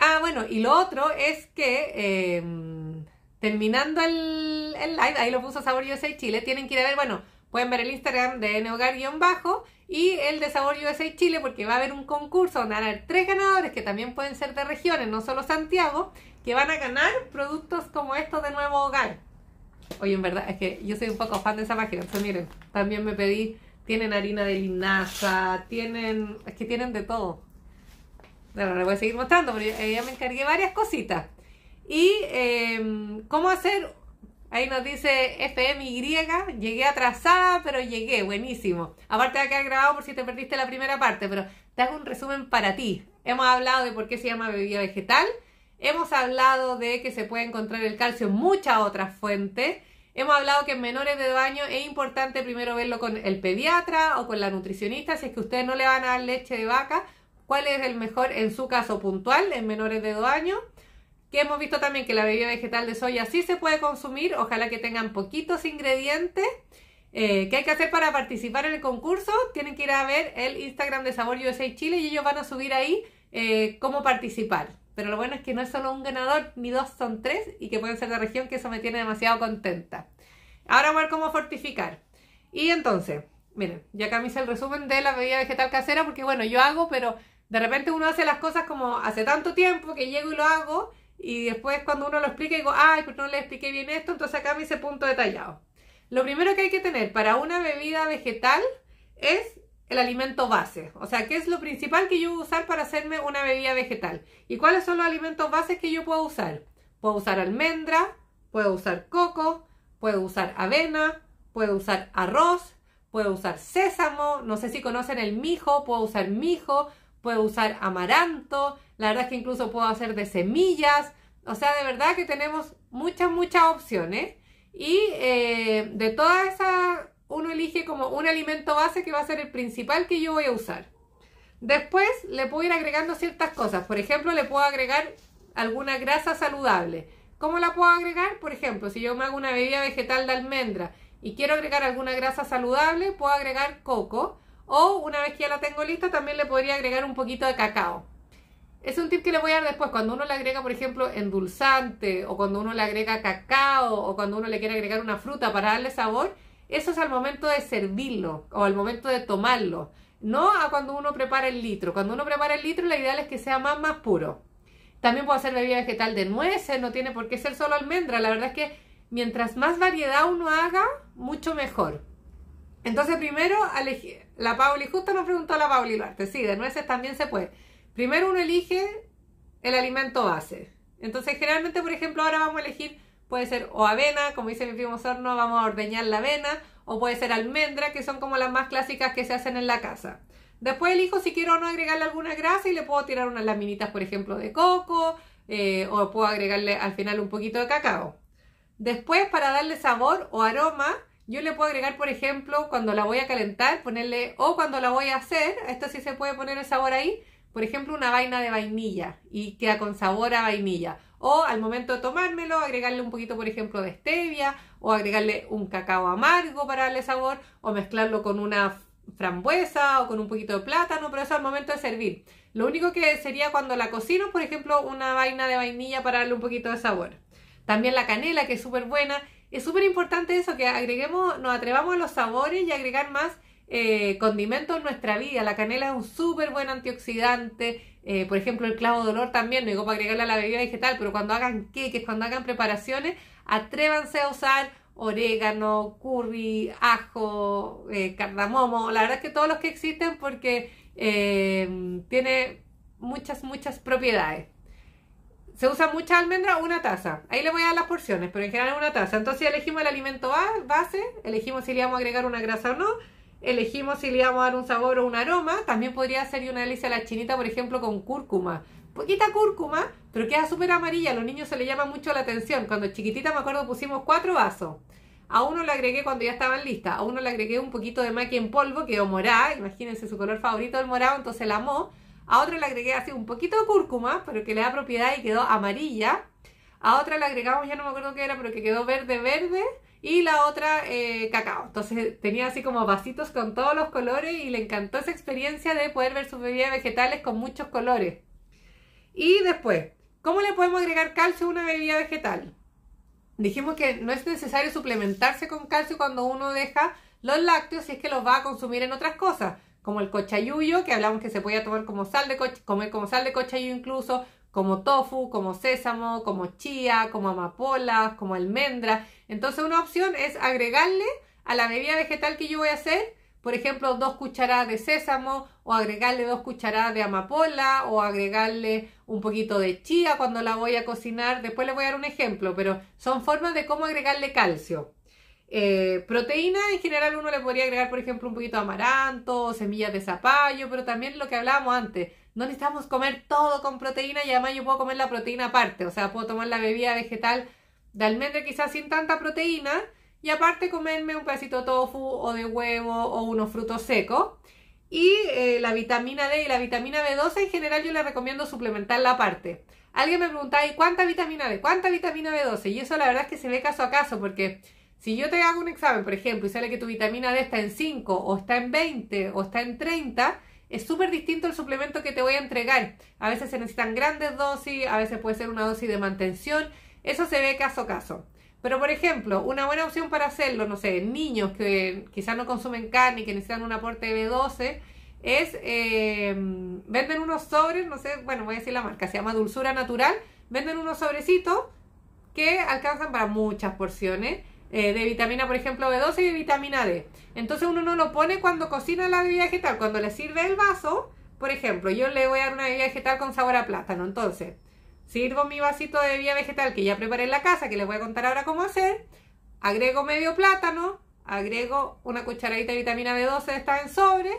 [SPEAKER 1] Ah, bueno, y lo otro es que... Eh, terminando el, el live, ahí lo puso Sabor USA Chile, tienen que ir a ver, bueno, pueden ver el Instagram de Neogar-bajo y el de Sabor USA Chile porque va a haber un concurso donde van a haber tres ganadores que también pueden ser de regiones, no solo Santiago, que van a ganar productos como estos de Nuevo Hogar. Oye, en verdad, es que yo soy un poco fan de esa máquina, entonces miren, también me pedí, tienen harina de linaza, tienen, es que tienen de todo. Bueno, les voy a seguir mostrando, pero ya me encargué varias cositas. Y em, cómo hacer, ahí nos dice FMY, llegué atrasada, pero llegué, buenísimo. Aparte de que has grabado por si te perdiste la primera parte, pero te hago un resumen para ti. Hemos hablado de por qué se llama bebida vegetal, hemos hablado de que se puede encontrar el calcio en muchas otras fuentes. Hemos hablado que en menores de años es importante primero verlo con el pediatra o con la nutricionista, si es que ustedes no le van a dar leche de vaca, cuál es el mejor en su caso puntual en menores de dos años que hemos visto también que la bebida vegetal de soya sí se puede consumir, ojalá que tengan poquitos ingredientes. Eh, ¿Qué hay que hacer para participar en el concurso? Tienen que ir a ver el Instagram de Sabor USA Chile y ellos van a subir ahí eh, cómo participar. Pero lo bueno es que no es solo un ganador, ni dos son tres y que pueden ser de región, que eso me tiene demasiado contenta. Ahora vamos a ver cómo fortificar. Y entonces, miren, ya acá me hice el resumen de la bebida vegetal casera, porque bueno, yo hago, pero de repente uno hace las cosas como hace tanto tiempo que llego y lo hago y después cuando uno lo explica, digo, ay, pues no le expliqué bien esto, entonces acá me hice punto detallado. Lo primero que hay que tener para una bebida vegetal es el alimento base. O sea, ¿qué es lo principal que yo voy a usar para hacerme una bebida vegetal? ¿Y cuáles son los alimentos bases que yo puedo usar? Puedo usar almendra, puedo usar coco, puedo usar avena, puedo usar arroz, puedo usar sésamo, no sé si conocen el mijo, puedo usar mijo, puedo usar amaranto, la verdad es que incluso puedo hacer de semillas, o sea, de verdad que tenemos muchas, muchas opciones ¿eh? y eh, de todas esas uno elige como un alimento base que va a ser el principal que yo voy a usar. Después le puedo ir agregando ciertas cosas, por ejemplo, le puedo agregar alguna grasa saludable. ¿Cómo la puedo agregar? Por ejemplo, si yo me hago una bebida vegetal de almendra y quiero agregar alguna grasa saludable, puedo agregar coco o una vez que ya la tengo lista, también le podría agregar un poquito de cacao. Es un tip que le voy a dar después. Cuando uno le agrega, por ejemplo, endulzante, o cuando uno le agrega cacao, o cuando uno le quiere agregar una fruta para darle sabor, eso es al momento de servirlo o al momento de tomarlo. No a cuando uno prepara el litro. Cuando uno prepara el litro, la ideal es que sea más, más puro. También puedo hacer bebida vegetal de nueces, no tiene por qué ser solo almendra. La verdad es que mientras más variedad uno haga, mucho mejor. Entonces primero, elegir, la Pauli, justo nos preguntó la Pauli Luarte, sí, de nueces también se puede. Primero uno elige el alimento base. Entonces generalmente, por ejemplo, ahora vamos a elegir, puede ser o avena, como dice mi primo Sorno, vamos a ordeñar la avena, o puede ser almendra, que son como las más clásicas que se hacen en la casa. Después elijo si quiero o no agregarle alguna grasa y le puedo tirar unas laminitas, por ejemplo, de coco, eh, o puedo agregarle al final un poquito de cacao. Después, para darle sabor o aroma, yo le puedo agregar, por ejemplo, cuando la voy a calentar, ponerle, o cuando la voy a hacer, esto sí se puede poner el sabor ahí, por ejemplo, una vaina de vainilla y queda con sabor a vainilla. O al momento de tomármelo, agregarle un poquito, por ejemplo, de stevia, o agregarle un cacao amargo para darle sabor, o mezclarlo con una frambuesa o con un poquito de plátano, pero eso al momento de servir. Lo único que sería cuando la cocino, por ejemplo, una vaina de vainilla para darle un poquito de sabor. También la canela, que es súper buena, es súper importante eso, que agreguemos, nos atrevamos a los sabores y agregar más eh, condimentos en nuestra vida. La canela es un súper buen antioxidante, eh, por ejemplo el clavo de olor también, no digo para agregarle a la bebida vegetal, pero cuando hagan queques, cuando hagan preparaciones, atrévanse a usar orégano, curry, ajo, eh, cardamomo, la verdad es que todos los que existen porque tiene muchas, muchas propiedades se usa mucha almendra, una taza. Ahí le voy a dar las porciones, pero en general una taza. Entonces elegimos el alimento base, elegimos si le íbamos a agregar una grasa o no, elegimos si le íbamos a dar un sabor o un aroma. También podría ser una delicia la chinita, por ejemplo, con cúrcuma. Poquita cúrcuma, pero queda súper amarilla. A los niños se le llama mucho la atención. Cuando chiquitita, me acuerdo, pusimos cuatro vasos. A uno le agregué cuando ya estaban listas. A uno le agregué un poquito de maqui en polvo, que quedó morada. Imagínense su color favorito, el morado, entonces la amó. A otra le agregué así un poquito de cúrcuma, pero que le da propiedad y quedó amarilla. A otra le agregamos, ya no me acuerdo qué era, pero que quedó verde, verde. Y la otra, eh, cacao. Entonces tenía así como vasitos con todos los colores y le encantó esa experiencia de poder ver sus bebidas vegetales con muchos colores. Y después, ¿cómo le podemos agregar calcio a una bebida vegetal? Dijimos que no es necesario suplementarse con calcio cuando uno deja los lácteos si es que los va a consumir en otras cosas como el cochayuyo, que hablamos que se podía tomar como sal de comer como sal de cochayuyo incluso, como tofu, como sésamo, como chía, como amapolas, como almendra. Entonces una opción es agregarle a la bebida vegetal que yo voy a hacer, por ejemplo, dos cucharadas de sésamo o agregarle dos cucharadas de amapola o agregarle un poquito de chía cuando la voy a cocinar. Después les voy a dar un ejemplo, pero son formas de cómo agregarle calcio. Eh, proteína en general uno le podría agregar, por ejemplo, un poquito de amaranto, semillas de zapallo, pero también lo que hablábamos antes, no necesitamos comer todo con proteína y además yo puedo comer la proteína aparte, o sea, puedo tomar la bebida vegetal de almendra quizás sin tanta proteína y aparte comerme un pedacito de tofu o de huevo o unos frutos secos. Y eh, la vitamina D y la vitamina B12 en general yo les recomiendo suplementarla aparte. Alguien me preguntaba, ¿y cuánta vitamina D? ¿Cuánta vitamina B12? Y eso la verdad es que se ve caso a caso porque si yo te hago un examen, por ejemplo, y sale que tu vitamina D está en 5 o está en 20 o está en 30, es súper distinto el suplemento que te voy a entregar. A veces se necesitan grandes dosis, a veces puede ser una dosis de mantención, eso se ve caso a caso. Pero, por ejemplo, una buena opción para hacerlo, no sé, niños que quizás no consumen carne y que necesitan un aporte de B12, es vender eh, venden unos sobres, no sé, bueno, voy a decir la marca, se llama Dulzura Natural, venden unos sobrecitos que alcanzan para muchas porciones eh, de vitamina, por ejemplo, B12 y de vitamina D. Entonces uno no lo pone cuando cocina la bebida vegetal, cuando le sirve el vaso, por ejemplo, yo le voy a dar una bebida vegetal con sabor a plátano, entonces sirvo mi vasito de bebida vegetal que ya preparé en la casa, que les voy a contar ahora cómo hacer, agrego medio plátano, agrego una cucharadita de vitamina B12 está en sobre,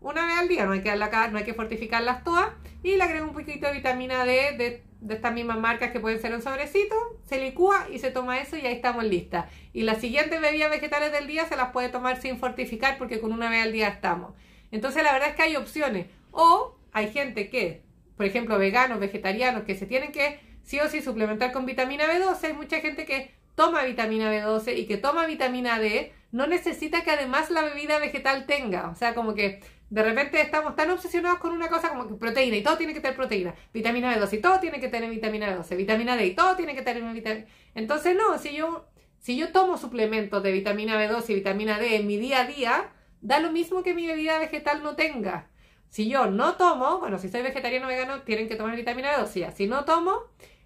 [SPEAKER 1] una vez al día, no hay que, no hay que fortificarlas todas, y le agrego un poquito de vitamina D de de estas mismas marcas que pueden ser un sobrecito, se licúa y se toma eso y ahí estamos listas. Y las siguientes bebidas vegetales del día se las puede tomar sin fortificar porque con una vez al día estamos. Entonces la verdad es que hay opciones. O hay gente que, por ejemplo, veganos, vegetarianos, que se tienen que sí o sí suplementar con vitamina B12. Hay mucha gente que toma vitamina B12 y que toma vitamina D. No necesita que además la bebida vegetal tenga. O sea, como que de repente estamos tan obsesionados con una cosa como que proteína y todo tiene que tener proteína, vitamina B12 y todo tiene que tener vitamina B12, vitamina D y todo tiene que tener vitamina. Entonces, no, si yo, si yo tomo suplementos de vitamina B12 y vitamina D en mi día a día, da lo mismo que mi bebida vegetal no tenga. Si yo no tomo, bueno, si soy vegetariano o vegano, tienen que tomar vitamina B12. Si no tomo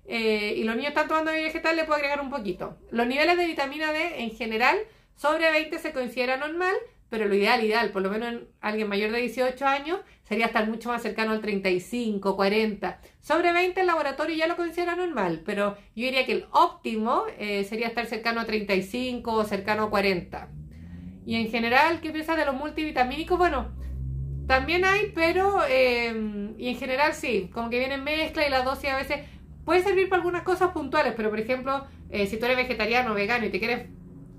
[SPEAKER 1] eh, y los niños están tomando bebida vegetal, le puedo agregar un poquito. Los niveles de vitamina D en general sobre 20 se considera normal, pero lo ideal, ideal, por lo menos en alguien mayor de 18 años, sería estar mucho más cercano al 35, 40. Sobre 20 el laboratorio ya lo considera normal, pero yo diría que el óptimo eh, sería estar cercano a 35 o cercano a 40. Y en general, ¿qué piensas de los multivitamínicos? Bueno, también hay, pero... Em, y en general sí, como que vienen mezcla y la dosis a veces puede servir para algunas cosas puntuales, pero por ejemplo, eh, si tú eres vegetariano o vegano y te quieres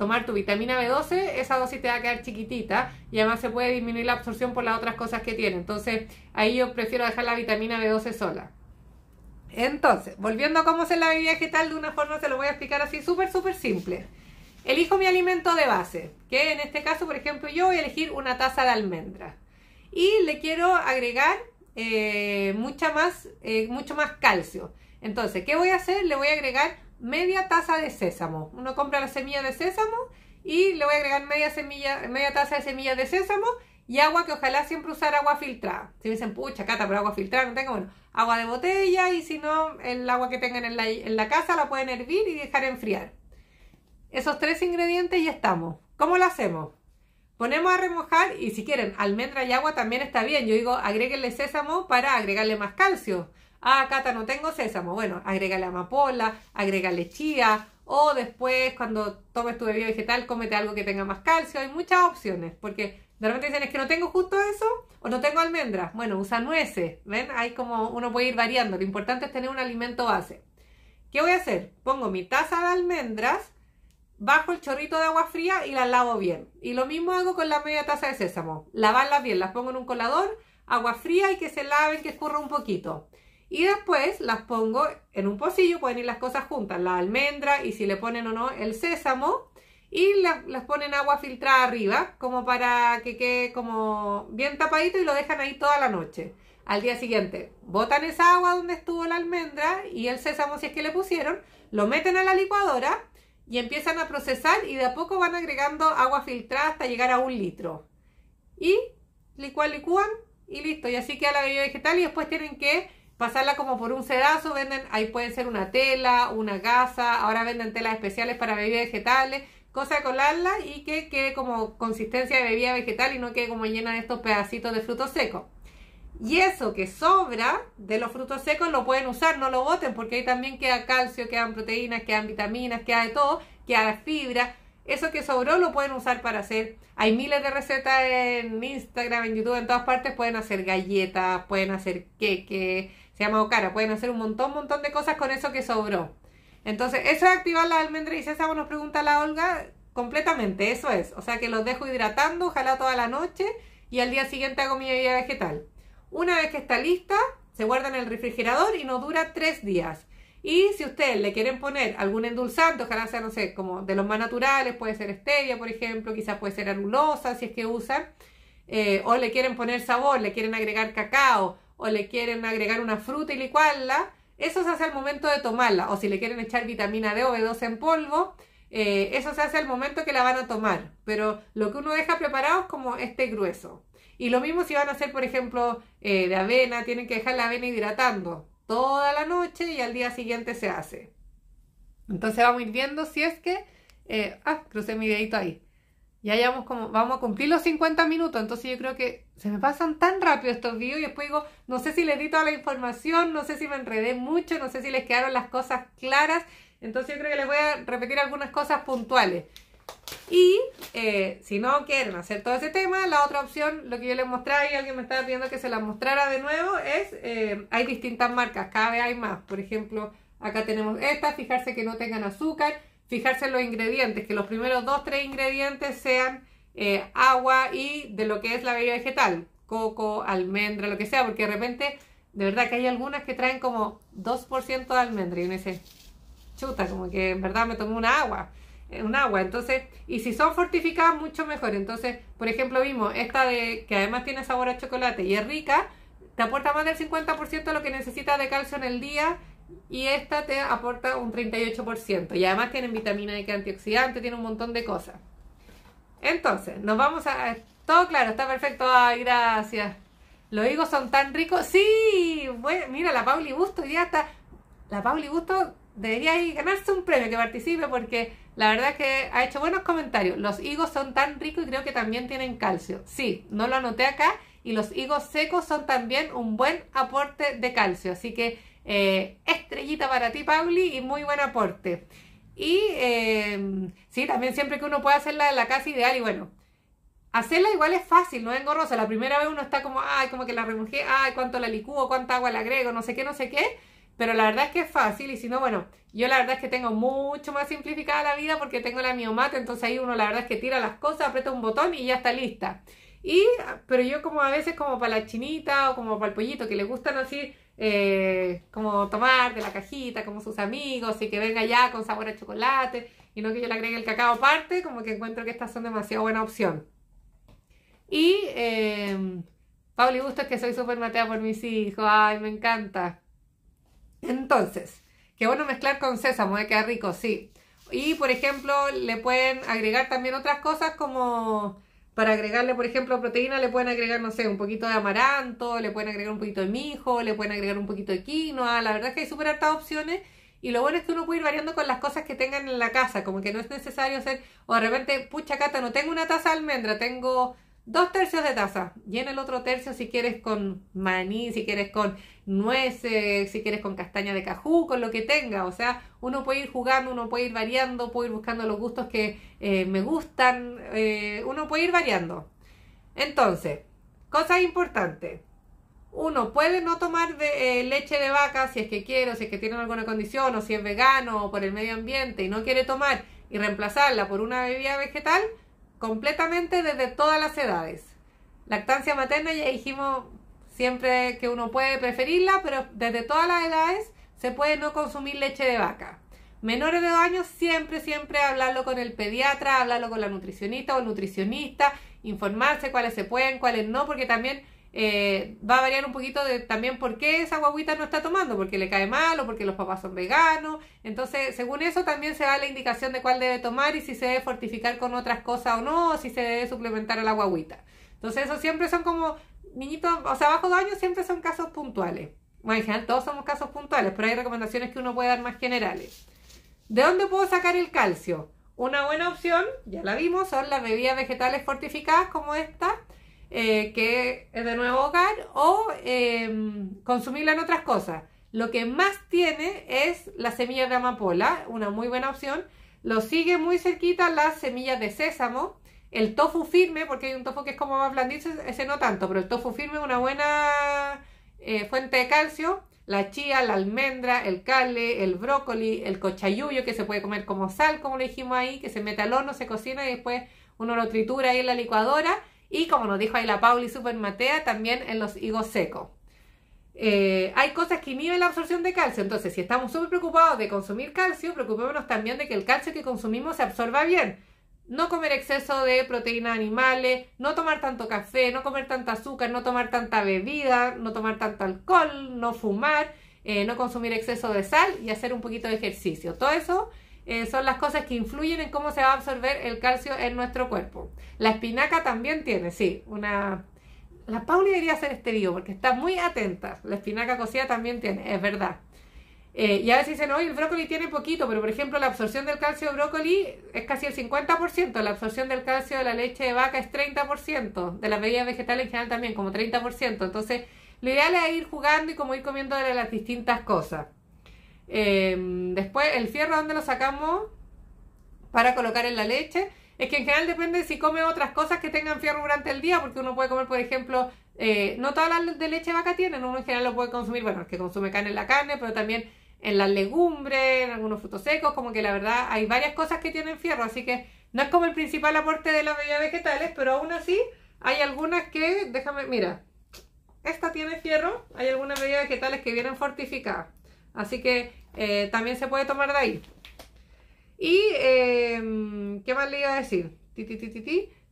[SPEAKER 1] tomar tu vitamina B12, esa dosis te va a quedar chiquitita y además se puede disminuir la absorción por las otras cosas que tiene. Entonces, ahí yo prefiero dejar la vitamina B12 sola. Entonces, volviendo a cómo hacer la bebida vegetal, de una forma se lo voy a explicar así súper, súper simple. Elijo mi alimento de base, que en este caso, por ejemplo, yo voy a elegir una taza de almendra. Y le quiero agregar eh, mucha más, eh, mucho más calcio. Entonces, ¿qué voy a hacer? Le voy a agregar media taza de sésamo. Uno compra la semilla de sésamo y le voy a agregar media, semilla, media taza de semilla de sésamo y agua que ojalá siempre usar agua filtrada. Si me dicen, pucha, cata, pero agua filtrada no tengo, bueno, agua de botella y si no, el agua que tengan en la, en la casa la pueden hervir y dejar enfriar. Esos tres ingredientes y estamos. ¿Cómo lo hacemos? Ponemos a remojar y si quieren almendra y agua también está bien. Yo digo, agréguenle sésamo para agregarle más calcio ah, Cata, no tengo sésamo, bueno, agrégale amapola, agrégale chía, o después cuando tomes tu bebida vegetal, cómete algo que tenga más calcio, hay muchas opciones, porque de repente dicen, es que no tengo justo eso, o no tengo almendras, bueno, usa nueces, ¿ven? Hay como, uno puede ir variando, lo importante es tener un alimento base. ¿Qué voy a hacer? Pongo mi taza de almendras, bajo el chorrito de agua fría y las lavo bien. Y lo mismo hago con la media taza de sésamo. Lavarlas bien, las pongo en un colador, agua fría y que se laven, que escurra un poquito. Y después las pongo en un pocillo, pueden ir las cosas juntas, la almendra y si le ponen o no el sésamo. Y las, ponen agua filtrada arriba, como para que quede como bien tapadito y lo dejan ahí toda la noche. Al día siguiente, botan esa agua donde estuvo la almendra y el sésamo, si es que le pusieron, lo meten a la licuadora y empiezan a procesar y de a poco van agregando agua filtrada hasta llegar a un litro. Y licuan, licúan y listo. Y así queda la bebida vegetal y después tienen que pasarla como por un sedazo, venden, ahí pueden ser una tela, una gasa, ahora venden telas especiales para bebidas vegetales, cosa de colarla y que quede como consistencia de bebida vegetal y no quede como llena de estos pedacitos de frutos secos. Y eso que sobra de los frutos secos lo pueden usar, no lo boten, porque ahí también queda calcio, quedan proteínas, quedan vitaminas, queda de todo, queda fibra. Eso que sobró lo pueden usar para hacer. Hay miles de recetas en Instagram, en YouTube, en todas partes. Pueden hacer galletas, pueden hacer queque, se llama Ocara, Pueden hacer un montón, montón de cosas con eso que sobró. Entonces, eso es activar la almendra y sabe, nos pregunta la Olga, completamente, eso es. O sea que los dejo hidratando, ojalá toda la noche, y al día siguiente hago mi bebida vegetal. Una vez que está lista, se guarda en el refrigerador y no dura tres días. Y si ustedes le quieren poner algún endulzante, ojalá sea, no sé, como de los más naturales, puede ser stevia, por ejemplo, quizás puede ser arulosa, si es que usan, eh, o le quieren poner sabor, le quieren agregar cacao, o le quieren agregar una fruta y licuarla, eso se hace al momento de tomarla. O si le quieren echar vitamina D o B12 en polvo, eh, eso se hace al momento que la van a tomar. Pero lo que uno deja preparado es como este grueso. Y lo mismo si van a hacer, por ejemplo, eh, de avena, tienen que dejar la avena hidratando toda la noche y al día siguiente se hace. Entonces vamos a ir viendo si es que... Eh, ah, crucé mi dedito ahí. Ya llevamos como, vamos a cumplir los 50 minutos, entonces yo creo que se me pasan tan rápido estos videos y después digo, no sé si les di toda la información, no sé si me enredé mucho, no sé si les quedaron las cosas claras. Entonces yo creo que les voy a repetir algunas cosas puntuales. Y eh, si no quieren hacer todo ese tema, la otra opción, lo que yo les mostré y alguien me estaba pidiendo que se la mostrara de nuevo, es eh, hay distintas marcas, cada vez hay más. Por ejemplo, acá tenemos esta, fijarse que no tengan azúcar, fijarse en los ingredientes, que los primeros dos, tres ingredientes sean eh, agua y de lo que es la bebida vegetal, coco, almendra, lo que sea, porque de repente, de verdad que hay algunas que traen como 2% de almendra y uno dice, chuta, como que en verdad me tomo una agua, eh, un agua, entonces, y si son fortificadas, mucho mejor, entonces, por ejemplo, vimos esta de que además tiene sabor a chocolate y es rica, te aporta más del 50% de lo que necesitas de calcio en el día y esta te aporta un 38%. Y además tienen vitamina E, antioxidante, tiene un montón de cosas. Entonces, nos vamos a... Todo claro, está perfecto. Ay, gracias. Los higos son tan ricos. Sí, mira, la Pauli Gusto ya está... La Pauli Gusto debería ir, ganarse un premio que participe porque la verdad que ha hecho buenos comentarios. Los higos son tan ricos y creo que también tienen calcio. Sí, no lo anoté acá. Y los higos secos son también un buen aporte de calcio. Así que eh, estrellita para ti, Pauli, y muy buen aporte. Y em, sí, también siempre que uno puede hacerla en la casa ideal y bueno, hacerla igual es fácil, no es engorrosa. La primera vez uno está como, ay, como que la remojé, ay, cuánto la licúo, cuánta agua la agrego, no sé qué, no sé qué. Pero la verdad es que es fácil y si no, bueno, yo la verdad es que tengo mucho más simplificada la vida porque tengo la miomata, entonces ahí uno la verdad es que tira las cosas, aprieta un botón y ya está lista. Y, pero yo como a veces como para la chinita o como para el pollito que le gustan así eh, como tomar de la cajita, como sus amigos, y que venga ya con sabor a chocolate, y no que yo le agregue el cacao aparte, como que encuentro que estas son demasiado buena opción. Y eh, Pablo y Gusto es que soy súper matea por mis hijos, ay, me encanta. Entonces, qué bueno mezclar con sésamo, de eh, queda rico, sí. Y por ejemplo, le pueden agregar también otras cosas como para agregarle, por ejemplo, proteína le pueden agregar, no sé, un poquito de amaranto, le pueden agregar un poquito de mijo, le pueden agregar un poquito de quinoa. La verdad es que hay súper hartas opciones y lo bueno es que uno puede ir variando con las cosas que tengan en la casa, como que no es necesario hacer, o de repente, pucha cata, no tengo una taza de almendra, tengo dos tercios de taza. Llena el otro tercio si quieres con maní, si quieres con nueces, si quieres con castaña de cajú, con lo que tenga. O sea, uno puede ir jugando, uno puede ir variando, puede ir buscando los gustos que eh, me gustan, eh, uno puede ir variando. Entonces, cosa importante. Uno puede no tomar de, eh, leche de vaca si es que quiere, o si es que tiene alguna condición, o si es vegano, o por el medio ambiente y no quiere tomar y reemplazarla por una bebida vegetal completamente desde todas las edades. Lactancia materna ya dijimos siempre que uno puede preferirla, pero desde todas las edades se puede no consumir leche de vaca. Menores de dos años siempre, siempre hablarlo con el pediatra, hablarlo con la nutricionista o nutricionista, informarse cuáles se pueden, cuáles no, porque también eh, va a variar un poquito de también por qué esa guaguita no está tomando, porque le cae mal o porque los papás son veganos. Entonces, según eso también se da la indicación de cuál debe tomar y si se debe fortificar con otras cosas o no, si se debe suplementar a la guaguita. Entonces, eso siempre son como niñitos, o sea, bajo dos años siempre son casos puntuales. Bueno, en general todos somos casos puntuales, pero hay recomendaciones que uno puede dar más generales. ¿De dónde puedo sacar el calcio? Una buena opción, ya la vimos, son las bebidas vegetales fortificadas como esta eh, que es de nuevo hogar, o em, consumirla en otras cosas. Lo que más tiene es la semilla de amapola, una muy buena opción. Lo sigue muy cerquita las semillas de sésamo, el tofu firme, porque hay un tofu que es como más blandito, ese no tanto, pero el tofu firme es una buena eh, fuente de calcio. La chía, la almendra, el cale, el brócoli, el cochayuyo, que se puede comer como sal, como le dijimos ahí, que se mete al horno, se cocina y después uno lo tritura ahí en la licuadora. Y como nos dijo ahí la Pauli Super Matea, también en los higos secos. Eh, hay cosas que inhiben la absorción de calcio, entonces si estamos súper preocupados de consumir calcio, preocupémonos también de que el calcio que consumimos se absorba bien. No comer exceso de proteínas animales, no tomar tanto café, no comer tanta azúcar, no tomar tanta bebida, no tomar tanto alcohol, no fumar, eh, no consumir exceso de sal y hacer un poquito de ejercicio. Todo eso eh, son las cosas que influyen en cómo se va a absorber el calcio en nuestro cuerpo. La espinaca también tiene, sí, una... La Pauli debería ser este porque está muy atenta. La espinaca cocida también tiene, es verdad. Eh, y a veces dicen, oye, el brócoli tiene poquito, pero por ejemplo la absorción del calcio de brócoli es casi el 50%, la absorción del calcio de la leche de vaca es 30%, de las bebidas vegetales en general también como 30%. Entonces, lo ideal es ir jugando y como ir comiendo de las distintas cosas. Em, después, el fierro, ¿dónde lo sacamos? Para colocar en la leche. Es que en general depende si come otras cosas que tengan fierro durante el día, porque uno puede comer, por ejemplo, eh, no todas las de leche vaca tienen, uno en general lo puede consumir, bueno, el que consume carne en la carne, pero también en las legumbres, en algunos frutos secos, como que la verdad hay varias cosas que tienen fierro, así que no es como el principal aporte de las bebidas vegetales, pero aún así hay algunas que, déjame, mira, esta tiene fierro, hay algunas bebidas vegetales que vienen fortificadas, así que eh, también se puede tomar de ahí. Y, em, ¿qué más le iba a decir?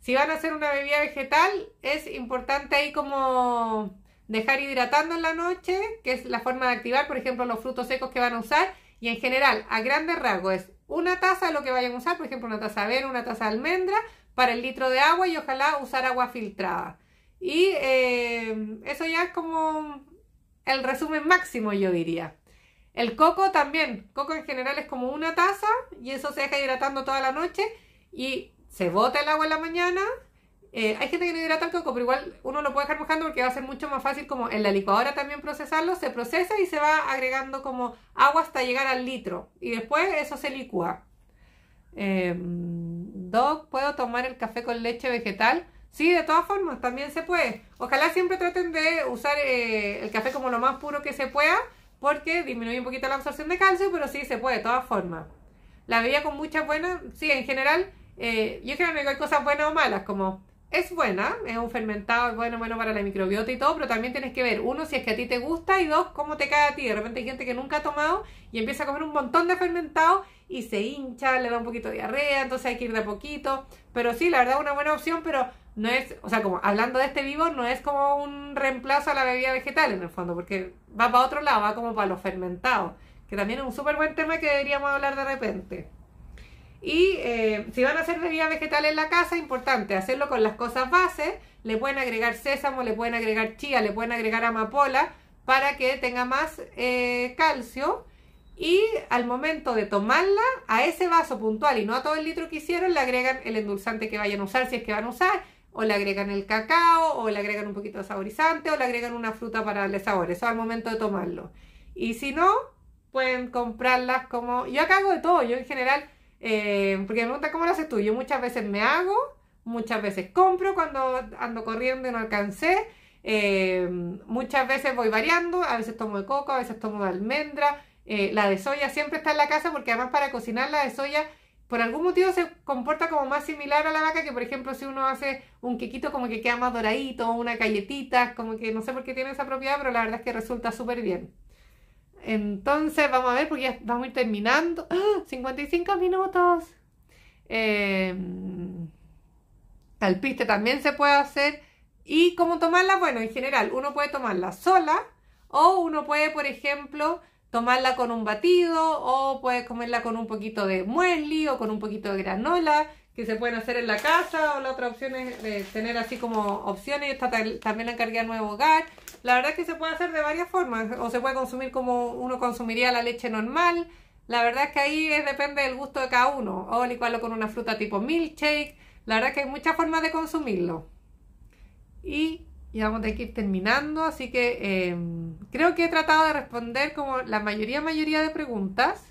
[SPEAKER 1] si van a hacer una bebida vegetal, es importante ahí como dejar hidratando en la noche, que es la forma de activar, por ejemplo, los frutos secos que van a usar. Y en general, a grandes rasgos, es una taza de lo que vayan a usar, por ejemplo, una taza de avena, una taza de almendra, para el litro de agua y ojalá usar agua filtrada. Y em, eso ya es como el resumen máximo, yo diría. El coco también, coco en general es como una taza y eso se deja hidratando toda la noche y se bota el agua en la mañana. Eh, hay gente que no hidrata el coco, pero igual uno lo puede dejar mojando porque va a ser mucho más fácil como en la licuadora también procesarlo, se procesa y se va agregando como agua hasta llegar al litro y después eso se licúa. Eh, Doc, ¿puedo tomar el café con leche vegetal? Sí, de todas formas, también se puede. Ojalá siempre traten de usar eh, el café como lo más puro que se pueda porque disminuye un poquito la absorción de calcio, pero sí se puede, de todas formas. La bebida con muchas buenas, sí, en general, eh, yo creo que hay cosas buenas o malas, como es buena, es un fermentado, es bueno, bueno para la microbiota y todo, pero también tienes que ver, uno, si es que a ti te gusta y dos, cómo te cae a ti. De repente hay gente que nunca ha tomado y empieza a comer un montón de fermentado y se hincha, le da un poquito de diarrea, entonces hay que ir de poquito. Pero sí, la verdad, es una buena opción, pero no es, o sea, como hablando de este vivo, no es como un reemplazo a la bebida vegetal en el fondo, porque va para otro lado, va como para los fermentados, que también es un súper buen tema que deberíamos hablar de repente. Y eh, si van a hacer bebida vegetal en la casa, importante hacerlo con las cosas bases, le pueden agregar sésamo, le pueden agregar chía, le pueden agregar amapola, para que tenga más eh, calcio. Y al momento de tomarla, a ese vaso puntual y no a todo el litro que hicieron, le agregan el endulzante que vayan a usar, si es que van a usar, o le agregan el cacao, o le agregan un poquito de saborizante, o le agregan una fruta para darle sabor. Eso al momento de tomarlo. Y si no, pueden comprarlas como... Yo acá hago de todo, yo en general, eh, porque me preguntan cómo lo haces tú. Yo muchas veces me hago, muchas veces compro cuando ando corriendo y no alcancé. Eh, muchas veces voy variando, a veces tomo de coco, a veces tomo de almendra. Eh, la de soya siempre está en la casa porque además para cocinar la de soya por algún motivo se comporta como más similar a la vaca que, por ejemplo, si uno hace un quequito como que queda más doradito, una galletita, como que no sé por qué tiene esa propiedad, pero la verdad es que resulta súper bien. Entonces, vamos a ver, porque ya vamos a ir terminando. 55 ¡Ah! minutos. Eh, al piste también se puede hacer. ¿Y cómo tomarla? Bueno, en general, uno puede tomarla sola o uno puede, por ejemplo, tomarla con un batido o puedes comerla con un poquito de muesli o con un poquito de granola que se pueden hacer en la casa o la otra opción es eh, tener así como opciones y también la encargué a Nuevo Hogar la verdad es que se puede hacer de varias formas o se puede consumir como uno consumiría la leche normal la verdad es que ahí es, depende del gusto de cada uno o licuarlo con una fruta tipo milkshake la verdad es que hay muchas formas de consumirlo y ya vamos a ir terminando, así que eh, creo que he tratado de responder como la mayoría, mayoría de preguntas.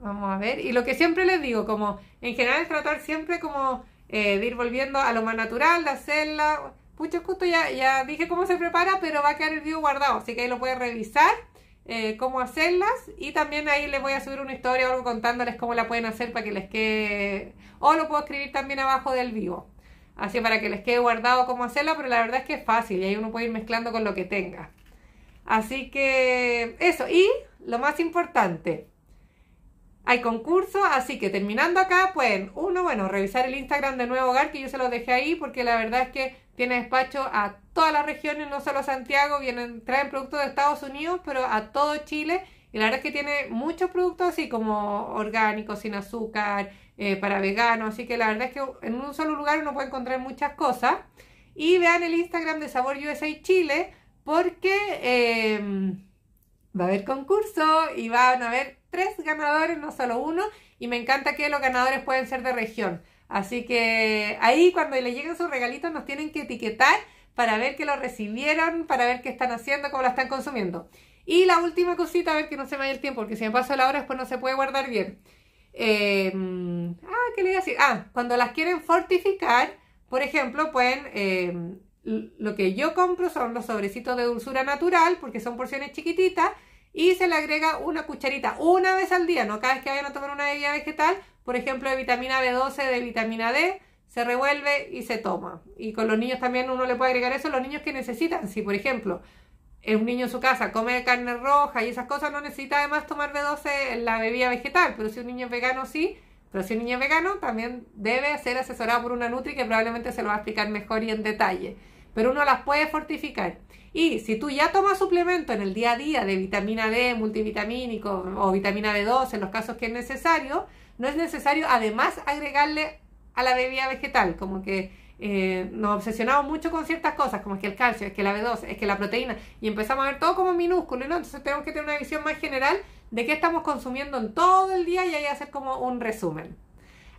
[SPEAKER 1] Vamos a ver, y lo que siempre les digo, como en general es tratar siempre como eh, de ir volviendo a lo más natural, de hacerla. Pucho, justo ya, ya dije cómo se prepara, pero va a quedar el video guardado, así que ahí lo pueden revisar, eh, cómo hacerlas, y también ahí les voy a subir una historia o algo contándoles cómo la pueden hacer para que les quede, o lo puedo escribir también abajo del vivo. Así para que les quede guardado cómo hacerlo, pero la verdad es que es fácil y ahí uno puede ir mezclando con lo que tenga. Así que eso, y lo más importante, hay concurso, así que terminando acá pueden, uno, bueno, revisar el Instagram de Nuevo Hogar, que yo se los dejé ahí, porque la verdad es que tiene despacho a todas las regiones, no solo Santiago, vienen, traen productos de Estados Unidos, pero a todo Chile. Y la verdad es que tiene muchos productos así como orgánicos, sin azúcar, eh, para veganos, así que la verdad es que en un solo lugar uno puede encontrar muchas cosas. Y vean el Instagram de Sabor USA Chile porque em, va a haber concurso y van a haber tres ganadores, no solo uno, y me encanta que los ganadores pueden ser de región. Así que ahí cuando les lleguen sus regalitos nos tienen que etiquetar para ver que lo recibieron, para ver qué están haciendo, cómo la están consumiendo. Y la última cosita, a ver que no se me vaya el tiempo, porque si me paso la hora después no se puede guardar bien. Em, ah, ¿qué le iba a decir? Ah, cuando las quieren fortificar, por ejemplo, pueden... Em, lo que yo compro son los sobrecitos de dulzura natural, porque son porciones chiquititas, y se le agrega una cucharita una vez al día, no cada vez que vayan a tomar una bebida vegetal, por ejemplo, de vitamina B12, de vitamina D, se revuelve y se toma. Y con los niños también uno le puede agregar eso, los niños que necesitan, si por ejemplo eh, un niño en su casa come carne roja y esas cosas, no necesita además tomar B12 en la bebida vegetal, pero si un niño es vegano sí, pero si un niño es vegano también debe ser asesorado por una nutri que probablemente se lo va a explicar mejor y en detalle, pero uno las puede fortificar. Y si tú ya tomas suplemento en el día a día de vitamina D, multivitamínico o vitamina b 12 en los casos que es necesario, no es necesario además agregarle a la bebida vegetal, como que eh, nos obsesionamos mucho con ciertas cosas, como es que el calcio, es que la B2, es que la proteína, y empezamos a ver todo como minúsculo, Entonces tenemos que tener una visión más general de qué estamos consumiendo en todo el día y ahí hacer como un resumen.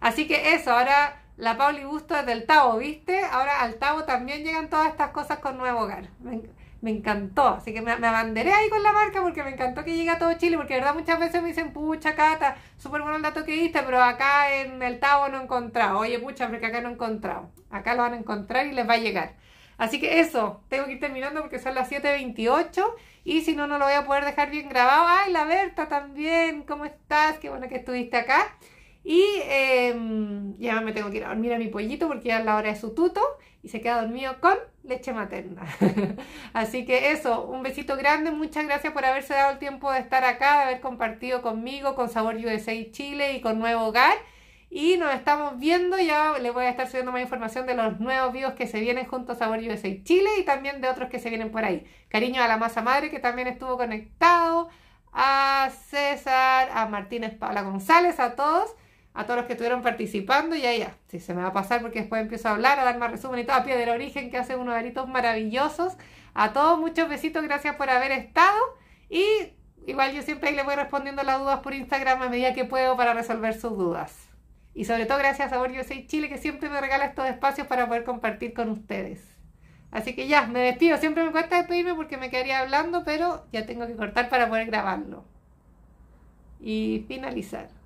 [SPEAKER 1] Así que eso, ahora la Pauli gusto es del Tavo, ¿viste? Ahora al Tavo también llegan todas estas cosas con Nuevo Hogar me encantó. Así que me, abanderé ahí con la marca porque me encantó que llegue a todo Chile, porque de verdad muchas veces me dicen, pucha, Cata, súper bueno el dato que diste, pero acá en el Tavo no he encontrado. Oye, pucha, porque acá no he encontrado. Acá lo van a encontrar y les va a llegar. Así que eso, tengo que ir terminando porque son las 7.28 y si no, no lo voy a poder dejar bien grabado. ¡Ay, la Berta también! ¿Cómo estás? Qué bueno que estuviste acá. Y em, ya me tengo que ir a dormir a mi pollito porque ya es la hora de su tuto y se queda dormido con leche materna. Así que eso, un besito grande, muchas gracias por haberse dado el tiempo de estar acá, de haber compartido conmigo, con Sabor USA Chile y con Nuevo Hogar. Y nos estamos viendo, ya les voy a estar subiendo más información de los nuevos videos que se vienen junto a Sabor USA Chile y también de otros que se vienen por ahí. Cariño a la masa madre que también estuvo conectado, a César, a Martínez Paula González, a todos a todos los que estuvieron participando y ahí ya, si se me va a pasar porque después empiezo a hablar, a dar más resumen y todo, a pie del origen que hace unos delitos maravillosos. A todos muchos besitos, gracias por haber estado y igual yo siempre ahí les voy respondiendo las dudas por Instagram a medida que puedo para resolver sus dudas. Y sobre todo gracias a yo 6 Chile que siempre me regala estos espacios para poder compartir con ustedes. Así que ya, me despido. Siempre me cuesta despedirme porque me quedaría hablando, pero ya tengo que cortar para poder grabarlo. Y finalizar.